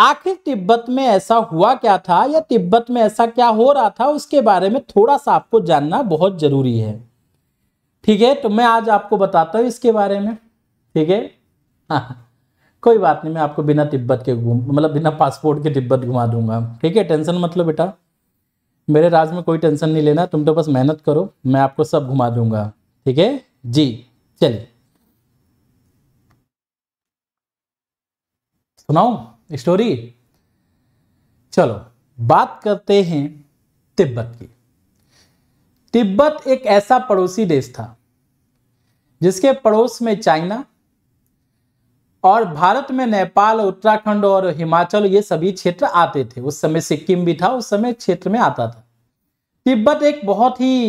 आखिर तिब्बत में ऐसा हुआ क्या था या तिब्बत में ऐसा क्या हो रहा था उसके बारे में थोड़ा सा आपको जानना बहुत जरूरी है ठीक है तो मैं आज आपको बताता हूँ इसके बारे में ठीक है हाँ कोई बात नहीं मैं आपको बिना तिब्बत के घूम मतलब बिना पासपोर्ट के तिब्बत घुमा दूंगा ठीक है टेंशन मतलब बेटा मेरे राज में कोई टेंशन नहीं लेना तुम तो बस मेहनत करो मैं आपको सब घुमा दूंगा ठीक है जी चलिए सुनाओ स्टोरी चलो बात करते हैं तिब्बत की तिब्बत एक ऐसा पड़ोसी देश था जिसके पड़ोस में चाइना और भारत में नेपाल उत्तराखंड और हिमाचल ये सभी क्षेत्र आते थे उस समय सिक्किम भी था उस समय क्षेत्र में आता था तिब्बत एक बहुत ही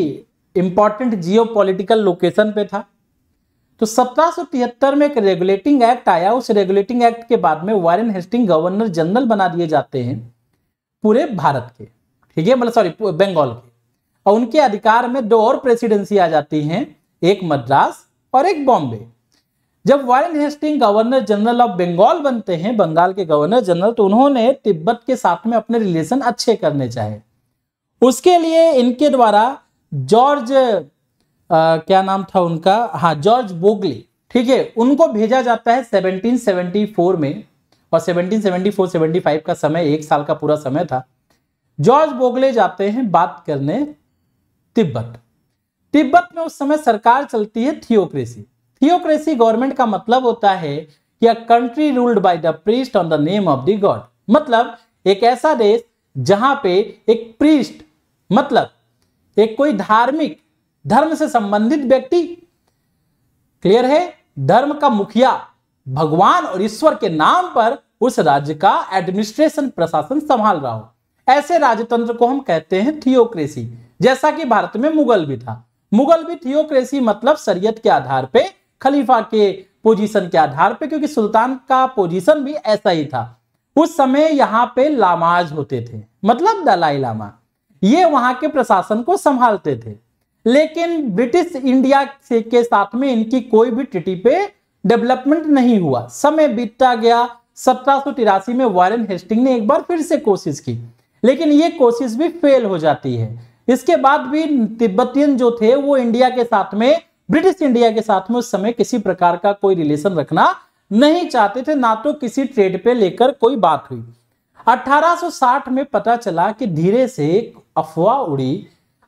इंपॉर्टेंट जियो लोकेशन पे था तो सत्रह में एक रेगुलेटिंग एक्ट आया उस रेगुलेटिंग एक्ट के बाद में वारेन हेस्टिंग गवर्नर जनरल बना दिए जाते हैं पूरे भारत के ठीक है मतलब सॉरी बंगाल के और उनके अधिकार में दो और प्रेसिडेंसी आ जाती हैं एक मद्रास और एक बॉम्बे जब Warren Hasting governor general of Bengal बनते हैं बंगाल के गवर्नर जनरल तो उन्होंने तिब्बत के साथ में अपने रिलेशन अच्छे करने चाहे उसके लिए इनके द्वारा जॉर्ज क्या नाम था उनका हाँ जॉर्ज बोगली ठीक है उनको भेजा जाता है 1774 में और 1774-75 का समय एक साल का पूरा समय था जॉर्ज बोगले जाते हैं बात करने तिब्बत तिब्बत में उस समय सरकार चलती है थियोक्रेसी थियोक्रेसी गवर्नमेंट का मतलब होता है कि a country ruled by the priest on the name of the god मतलब एक ऐसा देश जहां पे एक प्रीस्ट मतलब एक कोई धार्मिक धर्म से संबंधित व्यक्ति क्लियर है धर्म का मुखिया भगवान और ईश्वर के नाम पर उस राज्य का एडमिनिस्ट्रेशन प्रशासन संभाल रहा हो ऐसे राजतंत्र को हम कहते हैं थियोक्रेसी जैसा कि भारत में मुगल भी था मुगल भी थियोक्रेसी मतलब शरीयत के आधार पे खलीफा के पोजीशन के आधार पे क्योंकि सुल्तान का पोजीशन भी ऐसा ही था उस समय यहाँ पे लामाज होते थे मतलब दलाई लामा ये वहां के प्रशासन को संभालते थे लेकिन ब्रिटिश इंडिया से के साथ में इनकी कोई भी ट्रिटी पे डेवलपमेंट नहीं हुआ समय बीतता गया सत्रह में वारेन हेस्टिंग ने एक बार फिर से कोशिश की लेकिन ये कोशिश भी फेल हो जाती है इसके बाद भी तिब्बतियन जो थे वो इंडिया के साथ में ब्रिटिश इंडिया के साथ में उस समय किसी प्रकार का कोई रिलेशन रखना नहीं चाहते थे ना तो किसी ट्रेड पे लेकर कोई बात हुई 1860 में पता चला कि धीरे से एक अफवाह उड़ी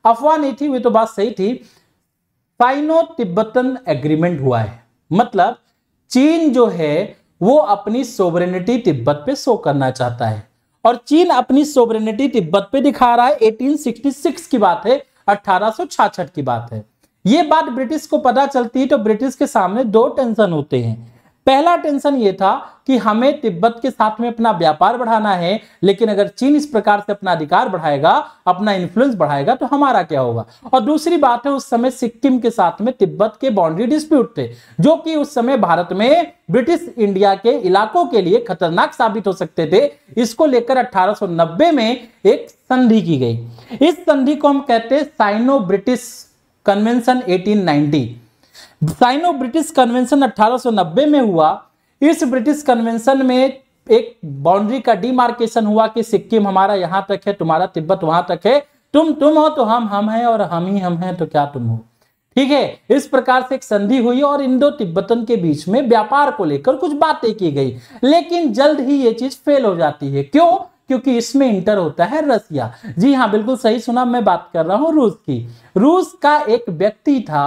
अफवाह नहीं थी वे तो बात सही थी साइनो तिब्बतन एग्रीमेंट हुआ है मतलब चीन जो है वो अपनी सोवरेनिटी तिब्बत पे शो करना चाहता है और चीन अपनी सोवरेनिटी तिब्बत पे दिखा रहा है 1866 की बात है अठारह की बात है ये बात ब्रिटिश को पता चलती है तो ब्रिटिश के सामने दो टेंशन होते हैं पहला टेंशन ये था कि हमें तिब्बत के साथ में अपना व्यापार बढ़ाना है लेकिन अगर चीन इस प्रकार से अपना अधिकार बढ़ाएगा अपना इन्फ्लुएंस बढ़ाएगा तो हमारा क्या होगा और दूसरी बात है उस समय सिक्किम के साथ में तिब्बत के बाउंड्री डिस्प्यूट थे जो कि उस समय भारत में ब्रिटिश इंडिया के इलाकों के लिए खतरनाक साबित हो सकते थे इसको लेकर अठारह में एक संधि की गई इस संधि को हम कहते हैं Sino British convention eighteen Sino British convention 1890 में हुआ इस ब्रिटिश कन्वेंशन में एक बाउंड्री का डिमार्केशन हुआ कि सिक्किम हमारा यहां तक है तुम्हारा तिब्बत वहां तक है तुम तुम हो तो हम हम हैं और हम ही हम हैं तो क्या तुम हो ठीक है इस प्रकार से एक संधि हुई और इंडो तिब्बतन के बीच में व्यापार को लेकर कुछ बातें की गई लेकिन जल्द ही ये चीज फेल हो जाती है क्यों क्योंकि इसमें इंटर होता है रसिया जी हाँ बिल्कुल सही सुना मैं बात कर रहा हूं रूस की रूस का एक व्यक्ति था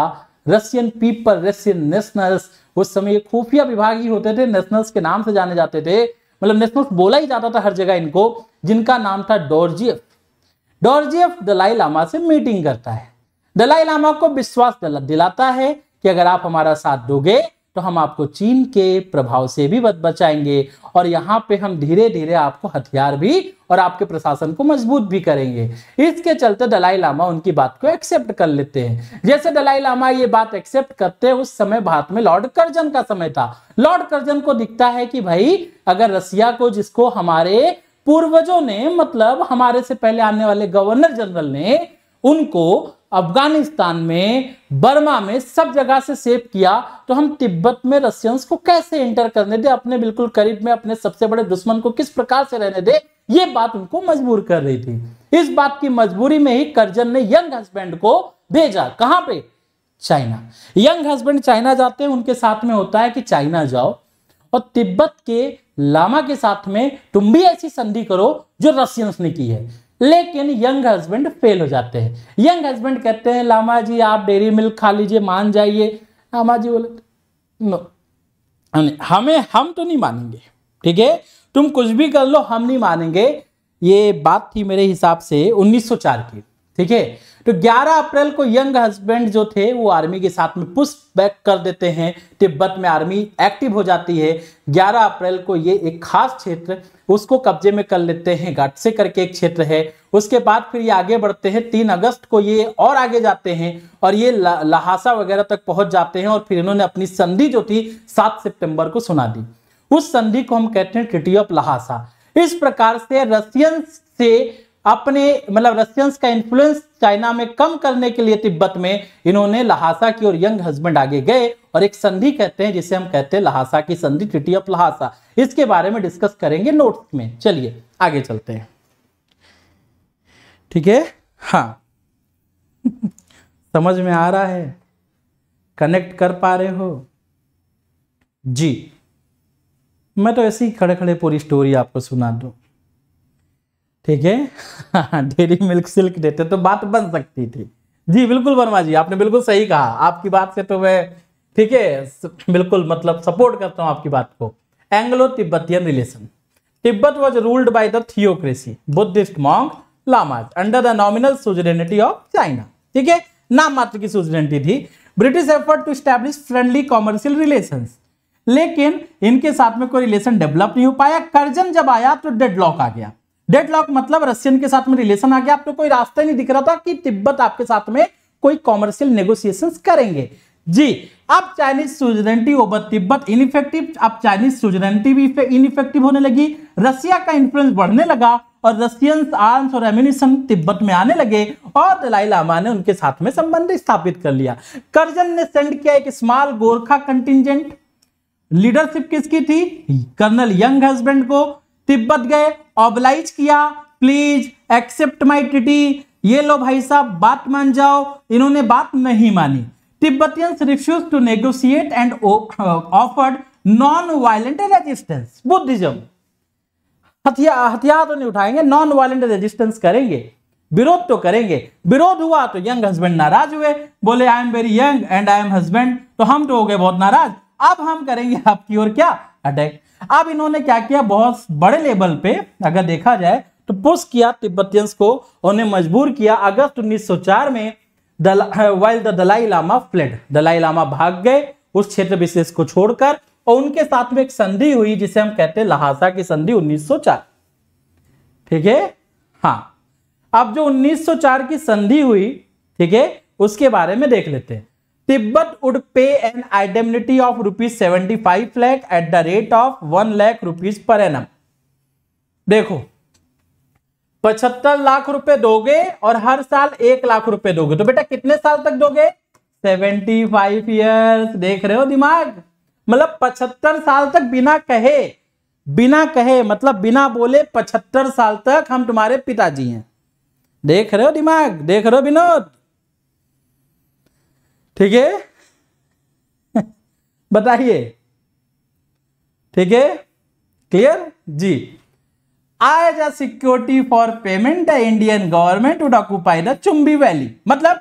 रशियन पीपल रशियन नेशनल्स उस समय ये खुफिया विभाग ही होते थे नेशनल्स के नाम से जाने जाते थे मतलब नेशनल्स बोला ही जाता था हर जगह इनको जिनका नाम था डोरजीएफ डोरजीएफ दलाई लामा से मीटिंग करता है दलाई लामा को विश्वास दिलाता है कि अगर आप हमारा साथ दोगे तो हम आपको चीन के प्रभाव से भी बचाएंगे और यहाँ पे हम धीरे धीरे आपको हथियार भी और आपके प्रशासन को मजबूत भी करेंगे इसके चलते दलाई लामा उनकी बात को एक्सेप्ट कर लेते हैं जैसे दलाई लामा ये बात एक्सेप्ट करते हैं उस समय भारत में लॉर्ड कर्जन का समय था लॉर्ड कर्जन को दिखता है कि भाई अगर रसिया को जिसको हमारे पूर्वजों ने मतलब हमारे से पहले आने वाले गवर्नर जनरल ने उनको अफगानिस्तान में बर्मा में सब जगह से सेव किया तो हम तिब्बत में रशियंस को कैसे एंटर करने दे अपने बिल्कुल करीब में अपने सबसे बड़े दुश्मन को किस प्रकार से रहने दे ये बात उनको मजबूर कर रही थी इस बात की मजबूरी में ही करजन ने यंग हस्बैंड को भेजा कहां पे चाइना यंग हस्बैंड चाइना जाते हैं उनके साथ में होता है कि चाइना जाओ और तिब्बत के लामा के साथ में तुम भी ऐसी संधि करो जो रशियंस ने की है लेकिन यंग हस्बैंड फेल हो जाते हैं यंग हस्बैंड कहते हैं लामा जी आप डेयरी मिल्क खा लीजिए मान जाइए लामा जी बोले नो हमें हम तो नहीं मानेंगे ठीक है तुम कुछ भी कर लो हम नहीं मानेंगे ये बात थी मेरे हिसाब से 1904 की ठीक है तो 11 अप्रैल को यंग हस्बैंड जो थे वो आर्मी के साथ में पुश बैक कर देते हैं तिब्बत में आर्मी एक्टिव हो जाती है 11 अप्रैल को ये एक खास क्षेत्र उसको कब्जे में कर लेते हैं से करके एक क्षेत्र है उसके बाद फिर ये आगे बढ़ते हैं तीन अगस्त को ये और आगे जाते हैं और ये लहासा वगैरह तक पहुंच जाते हैं और फिर इन्होंने अपनी संधि जो थी सात सेप्टेम्बर को सुना दी उस संधि को हम कहते हैं ट्रिटी ऑफ लहासा इस प्रकार से रशियन से अपने मतलब रशियंस का इन्फ्लुएंस चाइना में कम करने के लिए तिब्बत में इन्होंने लहासा की और यंग हस्बैंड आगे गए और एक संधि कहते हैं जिसे हम कहते हैं लहासा की संधि ट्रिटी ऑफ लहासा इसके बारे में डिस्कस करेंगे नोट्स में चलिए आगे चलते हैं ठीक है हाँ <laughs> समझ में आ रहा है कनेक्ट कर पा रहे हो जी मैं तो ऐसे ही खड़े खड़े पूरी स्टोरी आपको सुना दू ठीक है हाँ, डेरी मिल्क सिल्क देते तो बात बन सकती थी जी बिल्कुल वर्मा जी आपने बिल्कुल सही कहा आपकी बात से तो मैं ठीक है बिल्कुल मतलब सपोर्ट करता हूँ आपकी बात को Anglo Tibetan relation Tibet was ruled by the theocracy Buddhist monk lamas under the nominal suzerainty of China ठीक है नाम मात्र की सुजरेनिटी थी British effort to establish friendly commercial relation लेकिन इनके साथ में कोई रिलेशन डेवलप नहीं हो पाया करजन जब आया तो डेडलॉक आ गया डेड लॉक मतलब रशियन के साथ में रिलेशन आ गया आपको कोई रास्ता नहीं दिख रहा था कि तिब्बत आपके साथ में कोई कॉमर्शियल नेगोशिएशन करेंगे जी अब Chinese suzerainty over Tibet ineffective अब चाइनीज सुजरेंटी भी इनफेक्टिव होने लगी रशिया का इन्फ्लुएंस बढ़ने लगा और रशियन आर्म्स और एम्यूनिशन तिब्बत में आने लगे और दलाई लामा ने उनके साथ में संबंध स्थापित कर लिया करजन ने सेंड किया एक स्मॉल गोरखा कंटिजेंट लीडरशिप किसकी थी कर्नल यंग हस्बैंड को तिब्बत गए ऑबलाइज किया प्लीज एक्सेप्ट माई टिटी ये लो भाई साहब बात मान जाओ इन्होंने बात नहीं मानी Tibetans refuse to negotiate and offered non violent resistance Buddhism हथियार तो नहीं उठाएंगे नॉन वायलेंट रेजिस्टेंस करेंगे विरोध तो करेंगे विरोध हुआ तो यंग हस्बैंड नाराज हुए बोले I am very young and I am husband तो हम तो हो गए बहुत नाराज अब हम करेंगे आपकी और क्या अटैक अब इन्होंने क्या किया बहुत बड़े लेवल पे अगर देखा जाए तो पुश किया तिब्बतियंस को उन्हें मजबूर किया अगस्त 1904 में while the Dalai Lama fled Dalai Lama भाग गए उस क्षेत्र विशेष को छोड़कर और उनके साथ में एक संधि हुई जिसे हम कहते हैं लहासा की संधि 1904 ठीक है हाँ अब जो 1904 की संधि हुई ठीक है उसके बारे में देख लेते हैं would pay an indemnity of rupees seventy five lakh at the rate of one lakh rupees per an देखो पचहत्तर लाख रुपए दोगे और हर साल एक लाख रुपए दोगे तो बेटा कितने साल तक दोगे सेवेंटी फाइव ईयर देख रहे हो दिमाग मतलब पचहत्तर साल तक बिना कहे बिना कहे मतलब बिना बोले पचहत्तर साल तक हम तुम्हारे पिताजी हैं देख रहे हो दिमाग देख रहे हो विनोद ठीक है <laughs> बताइए ठीक है क्लियर जी आज a security for payment the Indian government would occupy the Chumbi valley मतलब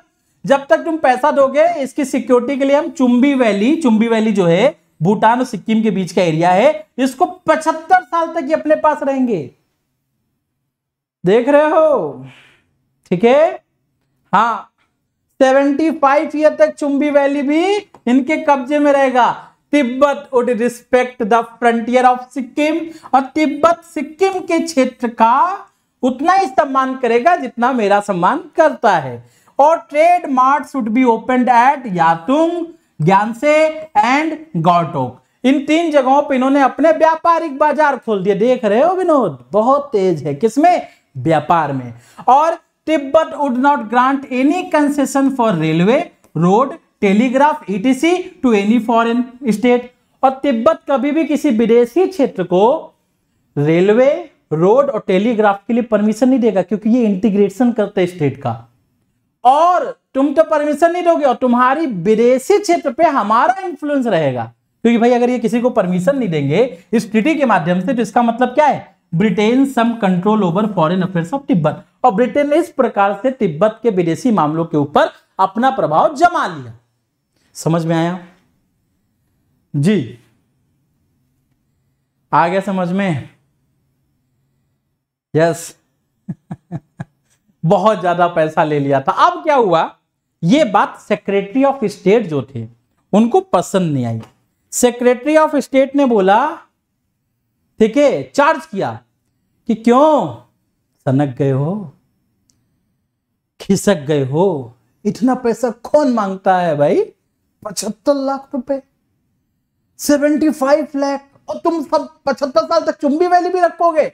जब तक तुम पैसा दोगे इसकी सिक्योरिटी के लिए हम चुंबी वैली चुंबी वैली जो है भूटान और सिक्किम के बीच का एरिया है इसको 75 साल तक ये अपने पास रहेंगे देख रहे हो ठीक है हाँ 75 ईयर तक चुंबी वैली भी इनके कब्जे में रहेगा Tibet would respect the frontier of Sikkim और तिब्बत सिक्किम के क्षेत्र का उतना ही सम्मान करेगा जितना मेरा सम्मान करता है और trade mart should be open at Yatung Gyantse and Gartok इन तीन जगहों पर इन्होंने अपने व्यापारिक बाजार खोल दिए देख रहे हो विनोद बहुत तेज है किसमें व्यापार में और Tibet would not grant any concession for railway road telegraph ETC to any foreign state और तिब्बत कभी भी किसी विदेशी क्षेत्र को रेलवे रोड और टेलीग्राफ के लिए परमिशन नहीं देगा क्योंकि ये इंटीग्रेशन करते स्टेट का और तुम तो परमिशन नहीं दोगे और तुम्हारी विदेशी क्षेत्र पे हमारा इंफ्लुएंस रहेगा क्योंकि भाई अगर ये किसी को परमिशन नहीं देंगे इस ट्रिटी के माध्यम से तो इसका मतलब क्या है Britain some control over foreign affairs of Tibet और ब्रिटेन ने इस प्रकार से तिब्बत के विदेशी मामलों के ऊपर अपना प्रभाव जमा लिया समझ में आया जी आ गया समझ में यस <laughs> बहुत ज्यादा पैसा ले लिया था अब क्या हुआ यह बात सेक्रेटरी ऑफ स्टेट जो थे उनको पसंद नहीं आई सेक्रेटरी ऑफ स्टेट ने बोला ठीक है चार्ज किया कि क्यों सनक गए हो खिसक गए हो इतना पैसा कौन मांगता है भाई पचहत्तर लाख रुपए सेवेंटी फाइव लाख और तुम सब पचहत्तर साल तक चुंबी वैली भी रखोगे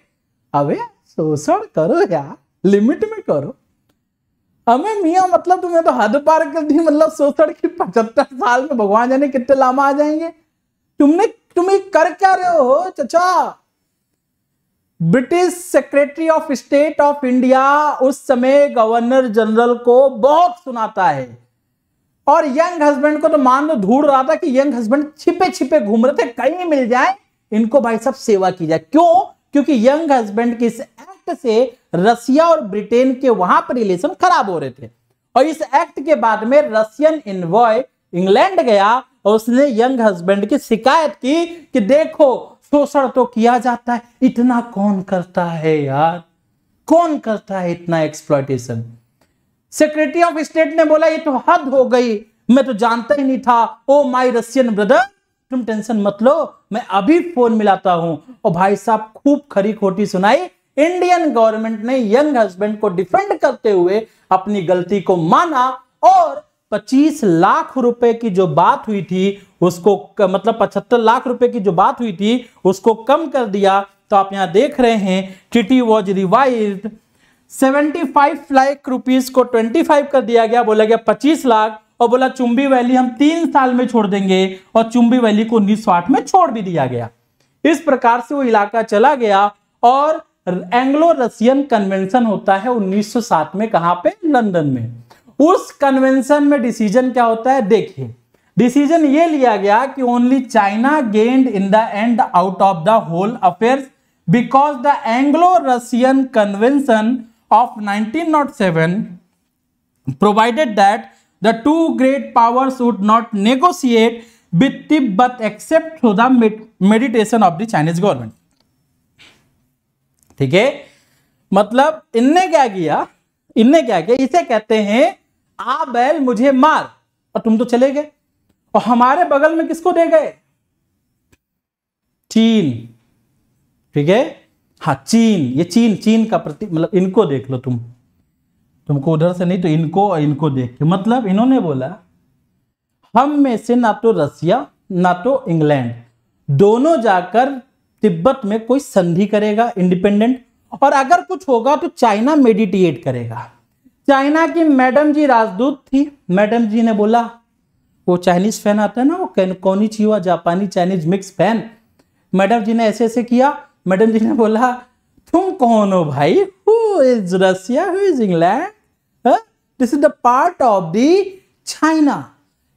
अबे शोषण करो यार लिमिट में करो हमें मियाँ मतलब तुमने तो हद पार कर दी मतलब शोषण की पचहत्तर साल में भगवान जाने कितने लामा आ जाएंगे तुमने तुम कर क्या रहे हो चचा British secretary of state of India उस समय गवर्नर जनरल को बहुत सुनाता है और यंग हस्बैंड को तो मान लो ढूंढ रहा था कि यंग हस्बैंड छिपे छिपे घूम रहे थे कहीं मिल जाए इनको भाई सब सेवा की जाए क्यों क्योंकि यंग हस्बैंड के इस एक्ट से रसिया और ब्रिटेन के वहां पर रिलेशन खराब हो रहे थे और इस एक्ट के बाद में रशियन इन्वॉय इंग्लैंड गया और उसने यंग हस्बैंड की शिकायत की कि देखो शोषण तो किया जाता है इतना कौन करता है यार कौन करता है इतना एक्सप्लॉयटेशन सेक्रेटरी ऑफ स्टेट ने बोला ये तो हद हो गई मैं तो जानता ही नहीं था ओ माई रशियन ब्रदर तुम टेंशन मत लो मैं अभी फोन मिलाता हूं और भाई साहब खूब खरी खोटी सुनाई इंडियन गवर्नमेंट ने यंग हस्बैंड को डिफेंड करते हुए अपनी गलती को माना और पच्चीस लाख रुपए की जो बात हुई थी उसको मतलब पचहत्तर लाख रुपए की जो बात हुई थी उसको कम कर दिया तो आप यहां देख रहे हैं चिटी वॉज रिवाइज 75 लाख रुपीस को 25 कर दिया गया बोला गया 25 लाख और बोला चुंबी वैली हम तीन साल में छोड़ देंगे और चुंबी वैली को उन्नीस में छोड़ भी दिया गया इस प्रकार से वो इलाका चला गया और एंग्लो रशियन कन्वेंशन होता है 1907 में कहां पे लंदन में उस कन्वेंशन में डिसीजन क्या होता है देखिए डिसीजन ये लिया गया कि only China gained in the end out of the whole affair because the Anglo Russian convention of nineteen nought seven provided that the two great powers would not negotiate with Tibet except through the meditation of the Chinese government ठीक है मतलब इनने क्या किया इनने क्या किया इसे कहते हैं आ बैल मुझे मार और तुम तो चले गए और हमारे बगल में किसको दे गए चीन ठीक है हाँ चीन ये चीन चीन का प्रति मतलब इनको देख लो तुम तुमको उधर से नहीं तो इनको और इनको देख के मतलब इन्होंने बोला हम में से ना तो रसिया ना तो इंग्लैंड दोनों जाकर तिब्बत में कोई संधि करेगा इंडिपेंडेंट और अगर कुछ होगा तो चाइना मेडिटेट करेगा चाइना की मैडम जी राजदूत थी मैडम जी ने बोला वो चाइनीज फैन आता है ना वो कौनी चीवा जापानी चाइनीज मिक्स फैन मैडम जी ने ऐसे ऐसे किया मैडम जी ने बोला तुम कौन हो भाई is Russia who is England this is the part of the China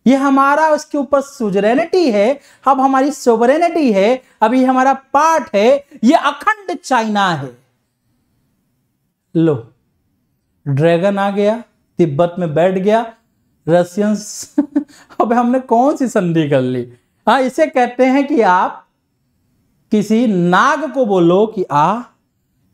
ये हमारा उसके ऊपर सुजरेनिटी है अब हमारी सोवरेनिटी है अब ये हमारा पार्ट है ये अखंड चाइना है लो ड्रैगन आ गया तिब्बत में बैठ गया रशियंस <laughs> अब हमने कौन सी संधि कर ली हाँ इसे कहते हैं कि आप किसी नाग को बोलो कि आ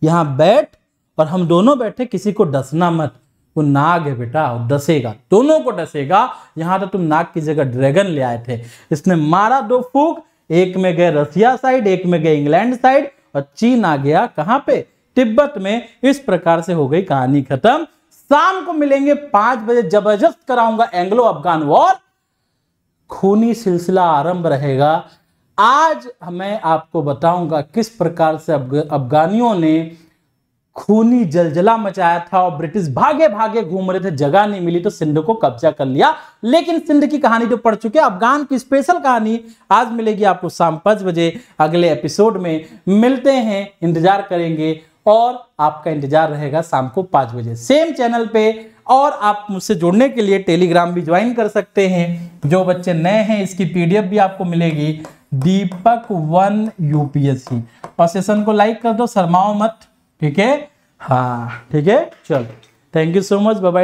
यहाँ बैठ और हम दोनों बैठे किसी को डसना मत वो नाग है बेटा और डसेगा दोनों को डसेगा यहाँ तो तुम नाग की जगह ड्रैगन ले आए थे इसने मारा दो फूक एक में गए रसिया साइड एक में गए इंग्लैंड साइड और चीन आ गया कहाँ पे तिब्बत में इस प्रकार से हो गई कहानी खत्म शाम को मिलेंगे पांच बजे जबरदस्त कराऊंगा एंग्लो अफगान वॉर खूनी सिलसिला आरंभ रहेगा आज मैं आपको बताऊंगा किस प्रकार से अफगानियों ने खूनी जलजला मचाया था और ब्रिटिश भागे भागे घूम रहे थे जगह नहीं मिली तो सिंध को कब्जा कर लिया लेकिन सिंध की कहानी तो पढ़ चुके अफगान की स्पेशल कहानी आज मिलेगी आपको शाम पांच बजे अगले एपिसोड में मिलते हैं इंतजार करेंगे और आपका इंतजार रहेगा शाम को पाँच बजे सेम चैनल पे और आप मुझसे जुड़ने के लिए टेलीग्राम भी ज्वाइन कर सकते हैं जो बच्चे नए हैं इसकी पीडीएफ भी आपको मिलेगी दीपक वन यूपीएससी और सेशन को लाइक कर दो शर्माओ मत ठीक है हाँ ठीक है चलो thank you so much bye